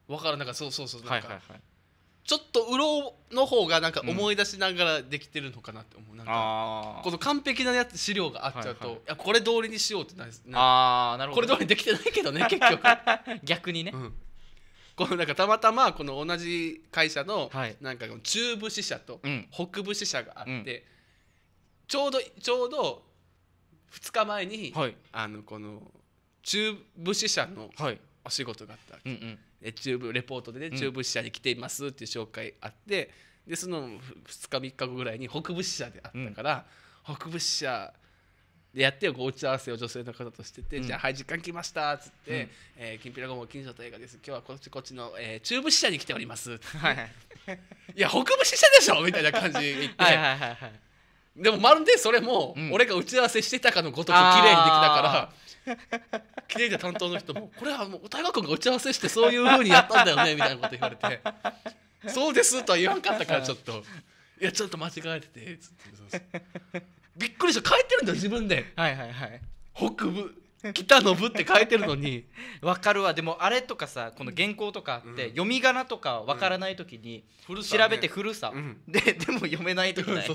分からなんかそうそうそうなんか、はいはいはい、ちょっとうろうの方がなんか思い出しながらできてるのかなって思う、うん、なんかこの完璧なやつ資料があっちゃうと、はいはい、いやこれ通りにしようってなあなるほどこれ通りにできてないけどね結局逆にね、うん、このなんかたまたまこの同じ会社のなんか中部支社と北部支社があって、うん、ちょうどちょうど2日前に、はい、あのこの中部支社のお仕事があったわけ、うんうんーブレポートでね中部支社に来ていますっていう紹介あって、でその2日3日後ぐらいに北部支社であったから、うん、北部支社でやってよこう打ち合わせを女性の方としてて、うん、じゃあはい時間来ましたっつって、うんえきんぴらごぼう近所と映画です今日はこっちこっちの、えー、中部支社に来ております、はい、いや北部支社でしょみたいな感じで言って。はいはいはいはいでもまるでそれも俺が打ち合わせしてたかのごとく綺麗にできたから、来ていた担当の人も「これはもう大学君が打ち合わせしてそういうふうにやったんだよね」みたいなこと言われて「そうです」とは言わんかったからちょっと「いやちょっと間違えてて」つってびっくりした書いてるんだよ自分で。はいはいはい、北部北の部って書いてるのに わかるわでもあれとかさこの原稿とかって、うん、読み仮名とかわからない時に、うん調べて古さ、うん、ででも読めない時ない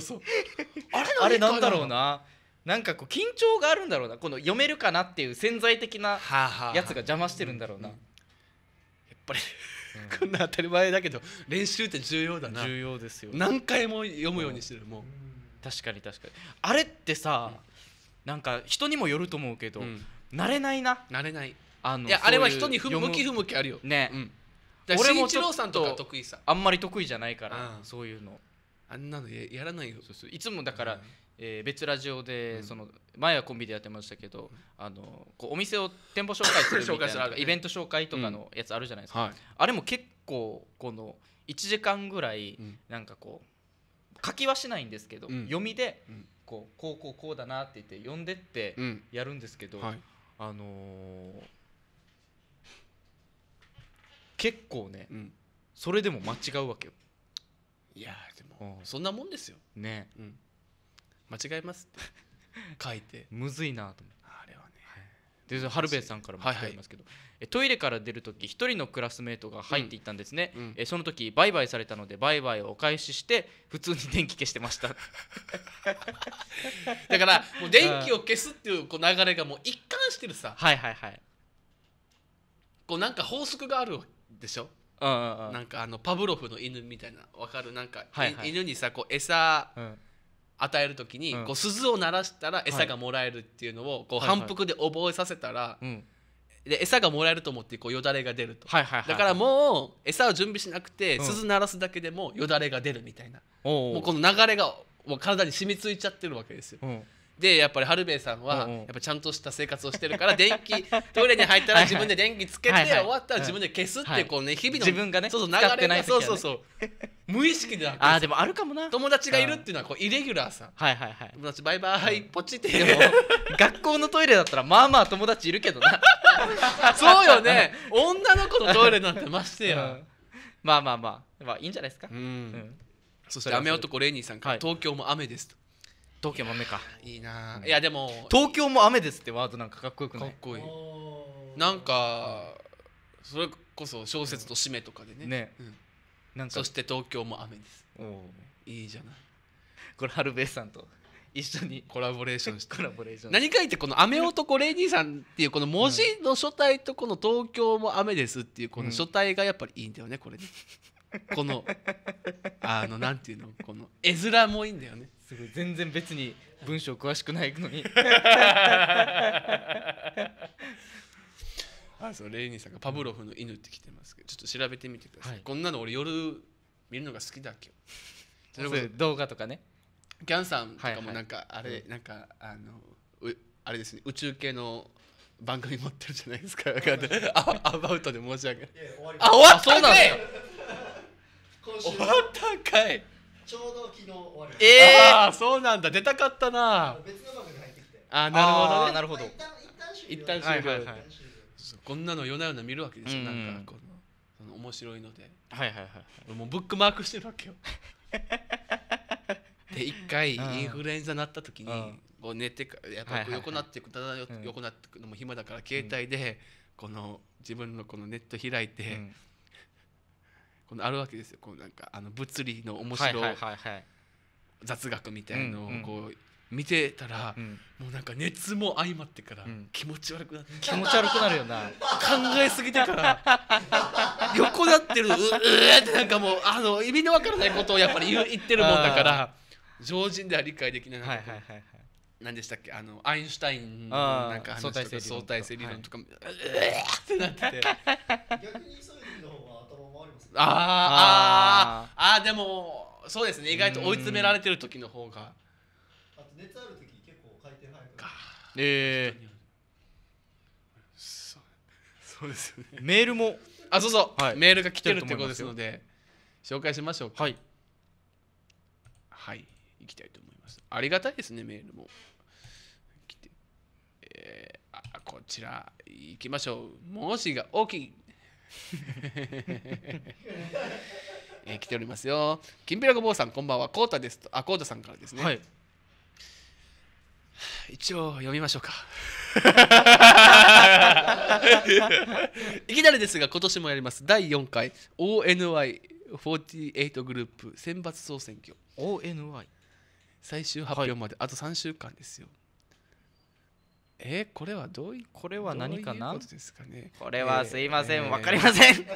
あれなんだろうななんかこう緊張があるんだろうなこの読めるかなっていう潜在的なやつが邪魔してるんだろうな、やっぱりこんな当たり前だけど練習って重要だな重要ですよ何回も読むようにしてるもう確かに確かにあれってさ、うん、なんか人にもよると思うけど、うん、慣れないな慣れないあのいやあれは人に不向き不向きあるよね、うん、俺も一郎さんとか得意さあんまり得意じゃないから、そういうのあんなのやらないよいつもだから、えー、別ラジオで、その前はコンビでやってましたけど、あのこうお店を店舗紹介するみたいなイベント紹介とかのやつあるじゃないですか、あれも結構この1時間ぐらいなんかこう書きはしないんですけど、読みでこうこうこうこうだなって言って読んでってやるんですけど、あの結構ね、それでも間違うわけよ。いやでもそんなもんですよ。ね、うん間違えます 書いてむずいなと思ってあれはね、はい、で春兵衛さんからも聞かれますけど、はいはい、トイレから出る時一人のクラスメートが入っていったんですね、うん、えその時売買されたので売買をお返しして普通に電気消してました だからもう電気を消すっていうこう流れがもう一貫してるさはいはいはいこうなんか法則があるでしょなんかあのパブロフの犬みたいなわかるなんか、はいはい、犬にさこう餌、うん与える時に、こう鈴を鳴らしたら餌がもらえるっていうのをこう反復で覚えさせたら、で餌がもらえると思ってこうよだれが出ると、だからもう餌を準備しなくて、鈴鳴らすだけでもよだれが出るみたいなもうこの流れがもう体に染みついちゃってるわけですよ。でやっぱり春兵さんはやっぱちゃんとした生活をしてるから電気 トイレに入ったら自分で電気つけて終わったら自分で消すってこうね日々の自分がねそうそう流れないそうそうそう無意識であでもあるかもな友達がいるっていうのはこうイレギュラーさんはいはいはい友達バイバイポチってでも学校のトイレだったらまあまあ友達いるけどな そうよね女の子のトイレなんてましてやまあまあまあまあいいんじゃないですかうんそして雨男レイニーさんから東京も雨ですと東京も雨かいいな、いやでも東京も雨ですってワードなんかかっこよくないかっこいいなんか、それこそ小説と締めとかでね、ね、なんかそして東京も雨ですいいじゃないこれ春べさんと一緒にコラボレーションしてコラボレーション何かいてこの「雨男レイニーさん」っていうこの文字の書体とこの「東京も雨です」っていうこの書体がやっぱりいいんだよねこれねこのあのなんていうのこの絵面もいいんだよねすごい全然別に文章詳しくないのに あそレイニーさんが「パブロフの犬」って来てますけどちょっと調べてみてください、はい、こんなの俺夜見るのが好きだっけそれこ動画とかねギャンさんとかもなんか、あれ、はいはい、なんかあのあれですね宇宙系の番組持ってるじゃないですかあアバウトで申し訳ないあ終わったんかい終わったかいちょうど昨日終わりました。えー、あーそうなんだ出たかったなあ別の番組入ってきて。あーなるほどねなるほど一旦一旦終了こんなの夜な夜な見るわけですよ、うんなんかこのその面白いのではいはいはいもうブックマークしてるわけよ で一回インフルエンザなった時に、こう寝てかやっはぱ横なってくだだ横なってくのも暇だから携帯で、この自分のこのネット開いて、うんこのあるわけですよこうなんかあの物理の面白雑学みたいのをこう見てたら、もうなんか熱も相まってから、気持ち悪くなって、気持ち悪くなるよな考えすぎてから 横だってるううってなんかもうあの意味のわからないことをやっぱり言ってるもんだから常人では理解できないな、はいはいはいはい何でしたっけあのアインシュタインのなんか話とか相対性理論とか、はい、うわってなってて。逆にそああああでもそうですね意外と追い詰められてる時の方があと熱ある時結構回転速くなええー、そうですよね メールもあそうそう、はい、メールが来てるってことですので紹介しましょうかはいはい行きたいと思いますありがたいですねメールも来て、えー、あこちら行きましょうもしが大きい えー、来ておりますよ。きんぴらごぼうさん、こんばんは。こうたですと。あ、こうたさんからですね。はい、一応読みましょうか。いきなりですが、今年もやります。第4回 ONY48 グループ選抜総選挙。ONY? 最終発表まであと3週間ですよ。えー、これはどういうこれは何かな、ね、これはすいません、わ、えー、分かりません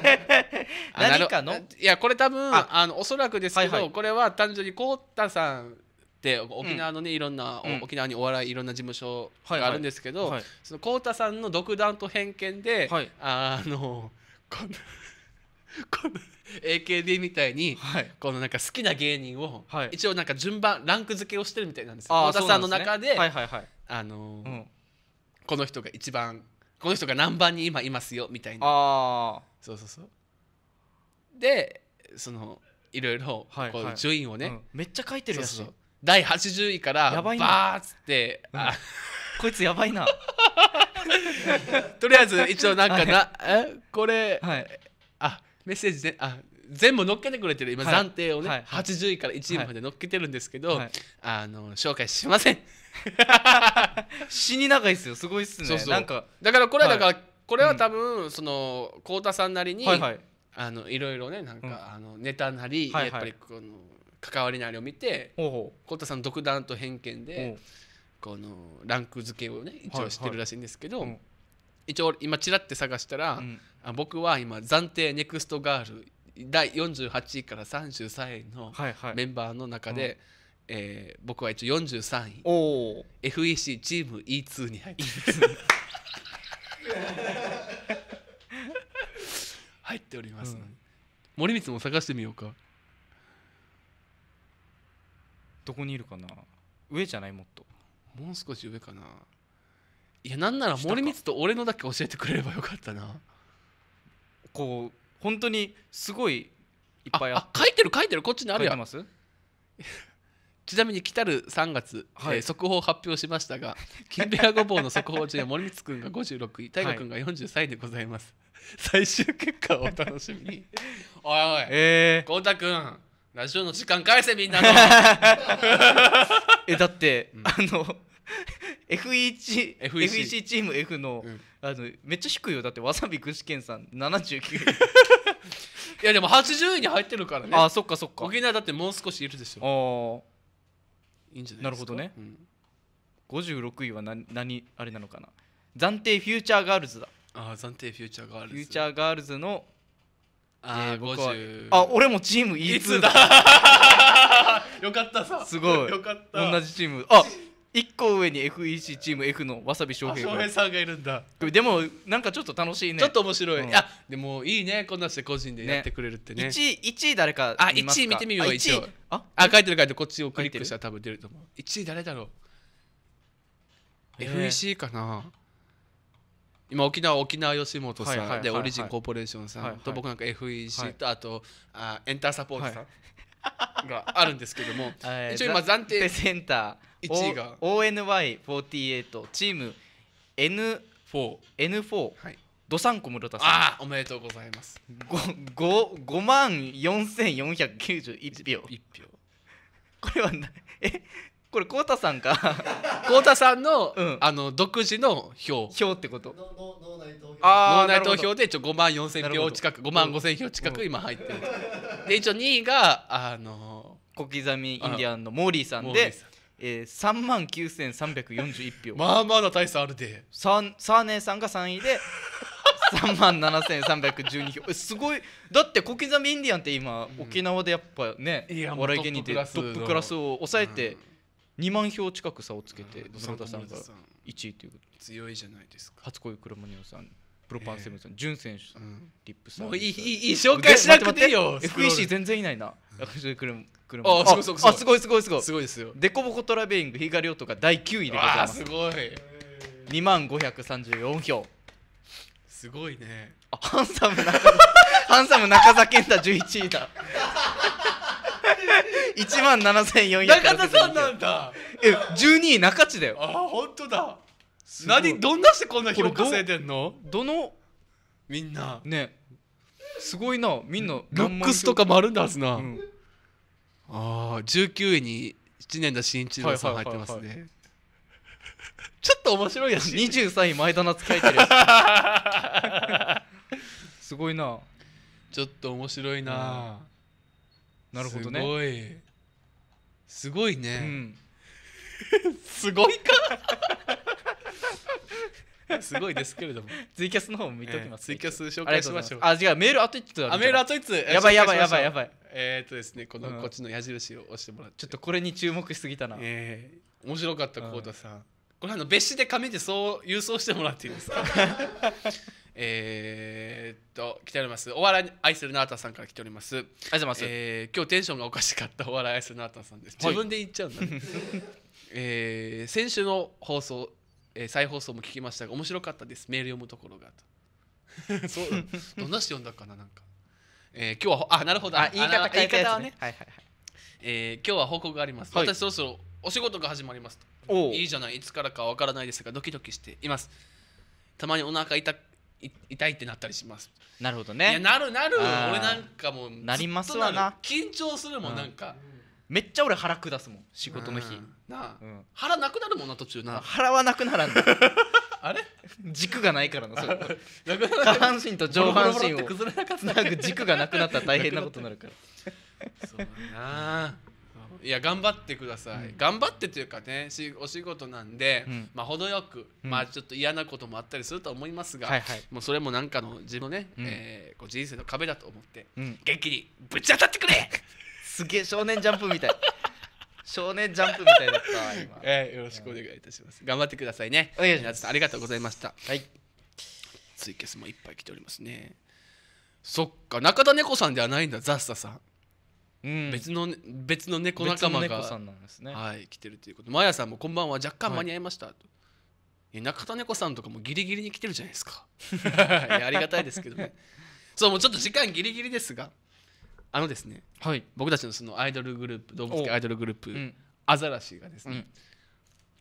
何かのいやこれ多分あのおそらくですけど、はいはい、これは単純にこうたさんって沖縄のね、うん、いろんな、うん、沖縄にお笑いいろんな事務所があるんですけど、はいはい、そのこうたさんの独断と偏見で、はい、あのこの、なこの AKB みたいに、はい、このなんか好きな芸人を、はい、一応なんか順番ランク付けをしてるみたいなんですよ。太、ね、田さんの中で、はいはいはい、あのーうんこの人が一番この人が何番に今いますよみたいなあそうそうそうでそのいろいろこう順位をね、めっちゃ書いてるやつ第80位からばバーっつって、うん、こいつやばいな とりあえず一応なんかな、はい、えこれ、はい、あメッセージねあ全部乗っけてくれてる今、暫定をね、はい、80位から1位まで乗っけてるんですけど、はい、あの紹介しません死に長いですよすごいっすねそなんかだからこれはだから、これは多分、うん、その浩太さんなりに、はいはい、あのいろいろねなんか、うん、あのネタなり、はいはい、やっぱりこの関わりなりを見て浩太さん独断と偏見でこのランク付けをね一応してるらしいんですけど、はいはい一応今ちらって探したら、うん、僕は今暫定ネクストガール第48位から33位のメンバーの中で、え僕は一応43位お FEC チーム E2 に入って 入っております、ねうん、森光も探してみようかどこにいるかな上じゃないもっともう少し上かないやなんなら森光と俺のだけ教えてくれればよかったなこう本当にすごいいっぱいあ書いてる書いてるこっちにあるやん ちなみに来たる3月、はい、えー、速報発表しましたが 金平ぴらごぼうの速報中で森光んが56位大河んが43位でございます、はい、最終結果をお楽しみに おいおいえ太くんラジオの時間返せみんなのえだって、うん、あの F1, F1, F1 チーム F の、うんあのめっちゃ低いよだってわさび具堅さん79いやでも80位に入ってるからねあそっかそっか沖縄だってもう少しいるでしょああいいんじゃないなるほどね、うん、56位は何何あれなのかな暫定フューチャーガールズだあ暫定フューチャーガールズフューチャーガールズのあ、えー、あ俺もチーム E2 だ よかったさすごいよかった同じチームあ1個上に FEC チーム F のわさび翔平翔平さんがいるんだでもなんかちょっと楽しいねちょっと面白い、うん、あでもいいねこんなして個人でやってくれるってねね 1, 位1位誰かあ1位見てみよう一位ああ書いてる書いてるこっちをクリックしたら多分出ると思う1位誰だろう FEC かな今沖縄沖縄吉本さんでオリジンコーポレーションさんと僕なんか FEC とあとあエンターサポートさんがあるんですけども 一応今暫定センター位が ONY48 チーム N4 N4、はい、ドサンコ室田さんあおめでとうございます 5, 5, 万4491票1票これはなえこれコウタさんか コウタさんの、うん、あの独自の票票ってこと脳内投票脳内投票で一応5万4000票近く5万5000票近く今入ってる、うん、で一応2位があの小刻みインディアンのモーリーさんでえー、3万9341票まあまだ大差あるでサーネさんが3位で3万7312票すごいだって小刻みインディアンって今、うん、沖縄でやっぱねお笑い芸人でトップクラスを抑えて、2万票近く差をつけて園、うん、田さんが1位ということ強いじゃないですか初恋黒マさんプロパンセブンさん、ジ選手さん、リップさんもういいいい紹介しなくていいよ FEC 全然いないな 初恋ん車あすごいすごいあすごいすごいすごいすごいですよデコボコトラベイング光男が第9位でございますすごい2万534票すごいねあハンサムなハンサム中澤健太11位だ1万7400中田さんなんだえ12位中地だよあ本当だ何どんなしてこんな広く稼いでんのどのみんなねすごいなみんなルックスとかもあるんだはずな、うんああ19位に知念田真一郎さん入ってますね、ちょっと面白いやし23 位前田夏樹入てる すごいなちょっと面白いな、うん、なるほどねすごいすごいね、うん、すごいか すごいですけれども。ツイキャスの方も見ときます。ツイキャス紹介しましょう。あ、違う、メールあと1つあ、メールあと1つ。やばいやばいやばいやばい。えっとですね、このこっちの矢印を押してもらって。ちょっとこれに注目しすぎたな。ええ、面白かった、コーたさん。これあの別紙で紙でそう郵送してもらっていいですか えっと来ておりますお笑い愛するなーたさんから来ておりますありがとうございます、えー、今日テンションがおかしかったお笑い愛するなーたさんです、自分で言っちゃうんだ、ね、えー、先週の放送えー、再放送も聞きましたが面白かったですメール読むところがと そうどんな人読んだかななんか、えー、今日はあなるほどあ言い方変えたやつねはいはいはいえ今日は報告があります、はい、私そろそろお仕事が始まりますといいじゃないいつからかわからないですがドキドキしていますたまにお腹痛痛いってなったりしますなるほどねいやなるなる俺なんかもうなりますわな緊張するもんなんか、うんめっちゃ俺腹下すもん仕事の日、なうん、腹なくなるもんな途中な腹はなくならん あれ軸がないからなそれ 下半身と上半身を軸がなくなったら大変なことになるからそうないや頑張ってください、うん、頑張ってというかねお仕事なんで、うん、まあ程よく、うん、まあちょっと嫌なこともあったりすると思いますが、はいはい、もうそれもなんかの自分のね、うん、えー、こう人生の壁だと思って、元気にぶち当たってくれすげえ少年ジャンプみたい少年ジャンプみたいだった今、えー、よろしくお願いいたします、うん、頑張ってくださいねお願いしますありがとうございましたはいツイキャスもいっぱい来ておりますねそっか中田猫さんではないんだザッサさんうん、別の別の猫仲間がさんなんですね、はい、来てるということマヤさんも「こんばんは若干間に合いました」はい、中田猫さんとかもギリギリに来てるじゃないですか いありがたいですけどねそうもうちょっと時間ギリギリですがあのですね、はい、僕たちのそのアイドルグループ動物系アイドルグループ、うん、アザラシがですね、うん、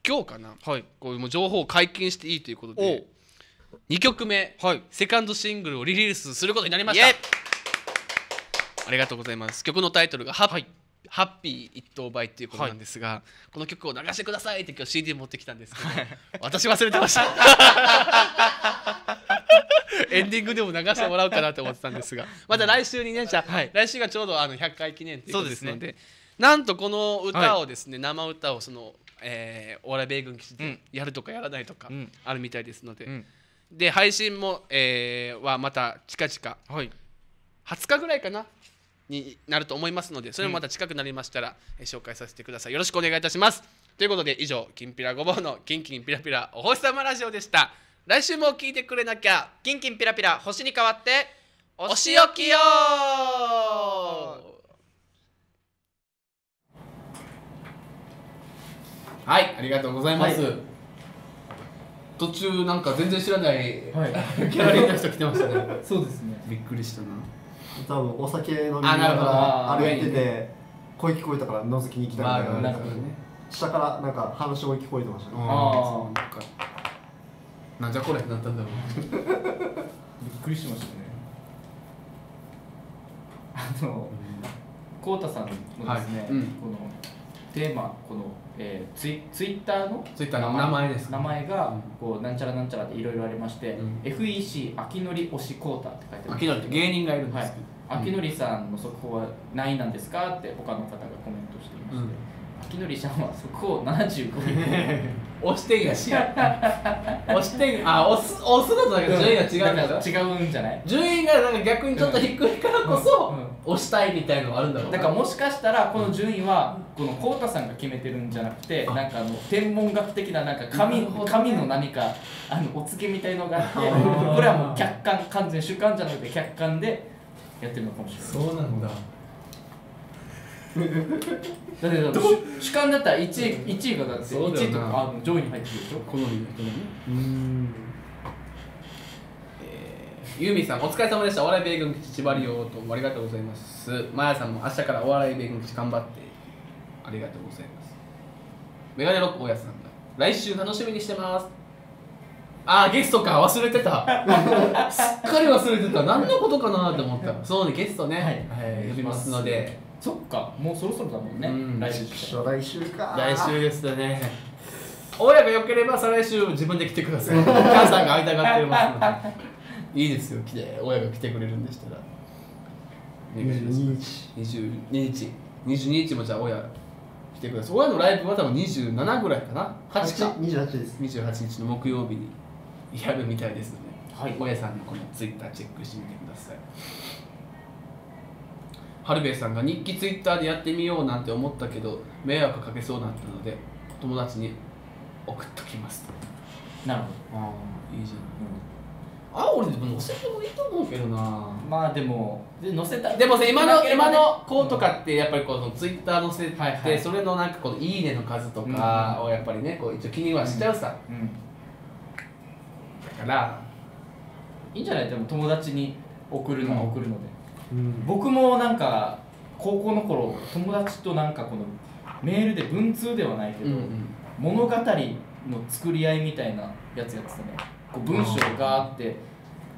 今日かな、はい、こうもう情報を解禁していいということで2曲目、はい、セカンドシングルをリリースすることになりましたありがとうございます曲のタイトルが「ハッ,、はい、ハッピー一等倍」っていうことなんですが、はい、この曲を流してくださいって今日 CD 持ってきたんですけど、私忘れてましたエンディングでも流してもらおうかなと思ってたんですが また来週にねじゃあ、はい、来週がちょうどあの100回記念ということですので、ね、なんとこの歌をですね、はい、生歌をその、えー、オーラ米軍基地でやるとかやらないとかあるみたいですので、うん、で配信も、えー、はまた近々、はい、20日ぐらいかなになると思いますのでそれもまた近くなりましたら、うん、紹介させてくださいよろしくお願いいたしますということで以上きんぴらごぼうのきんきんぴらぴらお星様ラジオでした来週も聞いてくれなきゃキンキンピラピラ星に変わってお仕置きよはいありがとうございます、はい、途中なんか全然知らない、はい、キ ャラリーの人来てましたねそうですねびっくりしたな多分お酒飲みながら歩いてて声聞こえたから覗きに来たみたいな,、ね、下からなんか話も聞こえてましたねああなんじゃこれなったんだろうびっくりしましたねあの浩太、うん、さんのですね、はいうん、このテーマこの、えー、ツイツイッターのツイッターの名前です、名前がこうなんちゃらなんちゃらっていろいろありまして、うん、FEC 秋のり推し浩太って書いてあるのりって芸人がいるんですけど、はい、秋のりさんの速報は何位なんですかって他の方がコメントしていまして、秋典ちゃんはそこを75 位押してんがし押してんあ押す押すのとだけ順位が違うんだか違うんじゃない順位がなんか逆にちょっと低いからこそ、押したいみたいのがあるんだろうだからもしかしたらこの順位は、この浩太さんが決めてるんじゃなくて、なんかあの天文学的ななんか紙ね、紙の何かあのお付けみたいのがあってこれはもう客観完全主観じゃなくて客観でやってるのかもしれないそうなんだだけど主観だったら1位 ,1 位がだって1位とかあの上位に入ってるでしょ好みの人がねうんユーミさんお疲れ様でしたお笑い米軍基地縛りようとありがとうございますマヤさんも明日からお笑い米軍基地頑張ってありがとうございますメガネロック大家さんが来週楽しみにしてますあーゲストか忘れてた すっかり忘れてた何のことかなと思ったそうねゲストね、はい、はい、呼びますのでそっかもうそろそろだもんね、うん、来週来週か来週ですね親がよければ再来週自分で来てください 母さんが会いたがってますのでいいですよ来て親が来てくれるんでしたら22日22日22日もじゃあ親来てください親のライブは多分27ぐらいかな8か28です28日の木曜日にやるみたいですので、はい、親さんのこのツイッターチェックしてみてください春べえさんが日記ツイッターでやってみようなんて思ったけど迷惑かけそうだったので友達に送っときますなるほどああいいじゃん、うん、あ俺でも載せてもいいと思うけどなまあでもで載せたでもさ今の今の子とかってやっぱりこのツイッター載せて、はいはい、それのなんかこの「いいね」の数とかをやっぱりねこう一応気にはしちゃうさ、うん、うん、だからいいんじゃないでも友達に送るのは送るので、僕もなんか高校の頃友達となんかこのメールで文通ではないけど、うんうん、物語の作り合いみたいなやつやってたねこう文章があって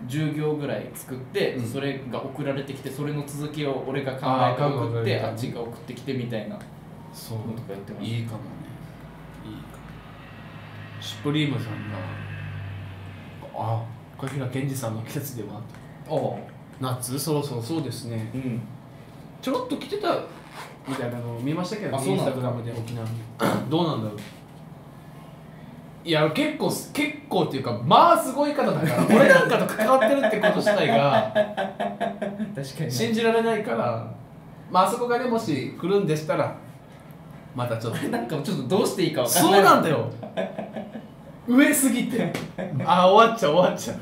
10行ぐらい作って、それが送られてきてそれの続きを俺が考えて送ってあっちが送ってきてみたいなそうとかやってましたいいかもねいいかもシュプリームさんがあ小平健二さんの季節ではああ夏そろそろそうですね、うん、ちょろっと来てたみたいなのを見ましたけど、ね、インスタグラムで沖縄 どうなんだろういや結構結構っていうかまあすごい方だから 俺なんかと関わってるってこと自体が 確かに信じられないからまああそこがねもし来るんでしたらまたちょっと なんかちょっとどうしていいか分からないそうなんだよ上すぎてあ終わっちゃう終わっちゃう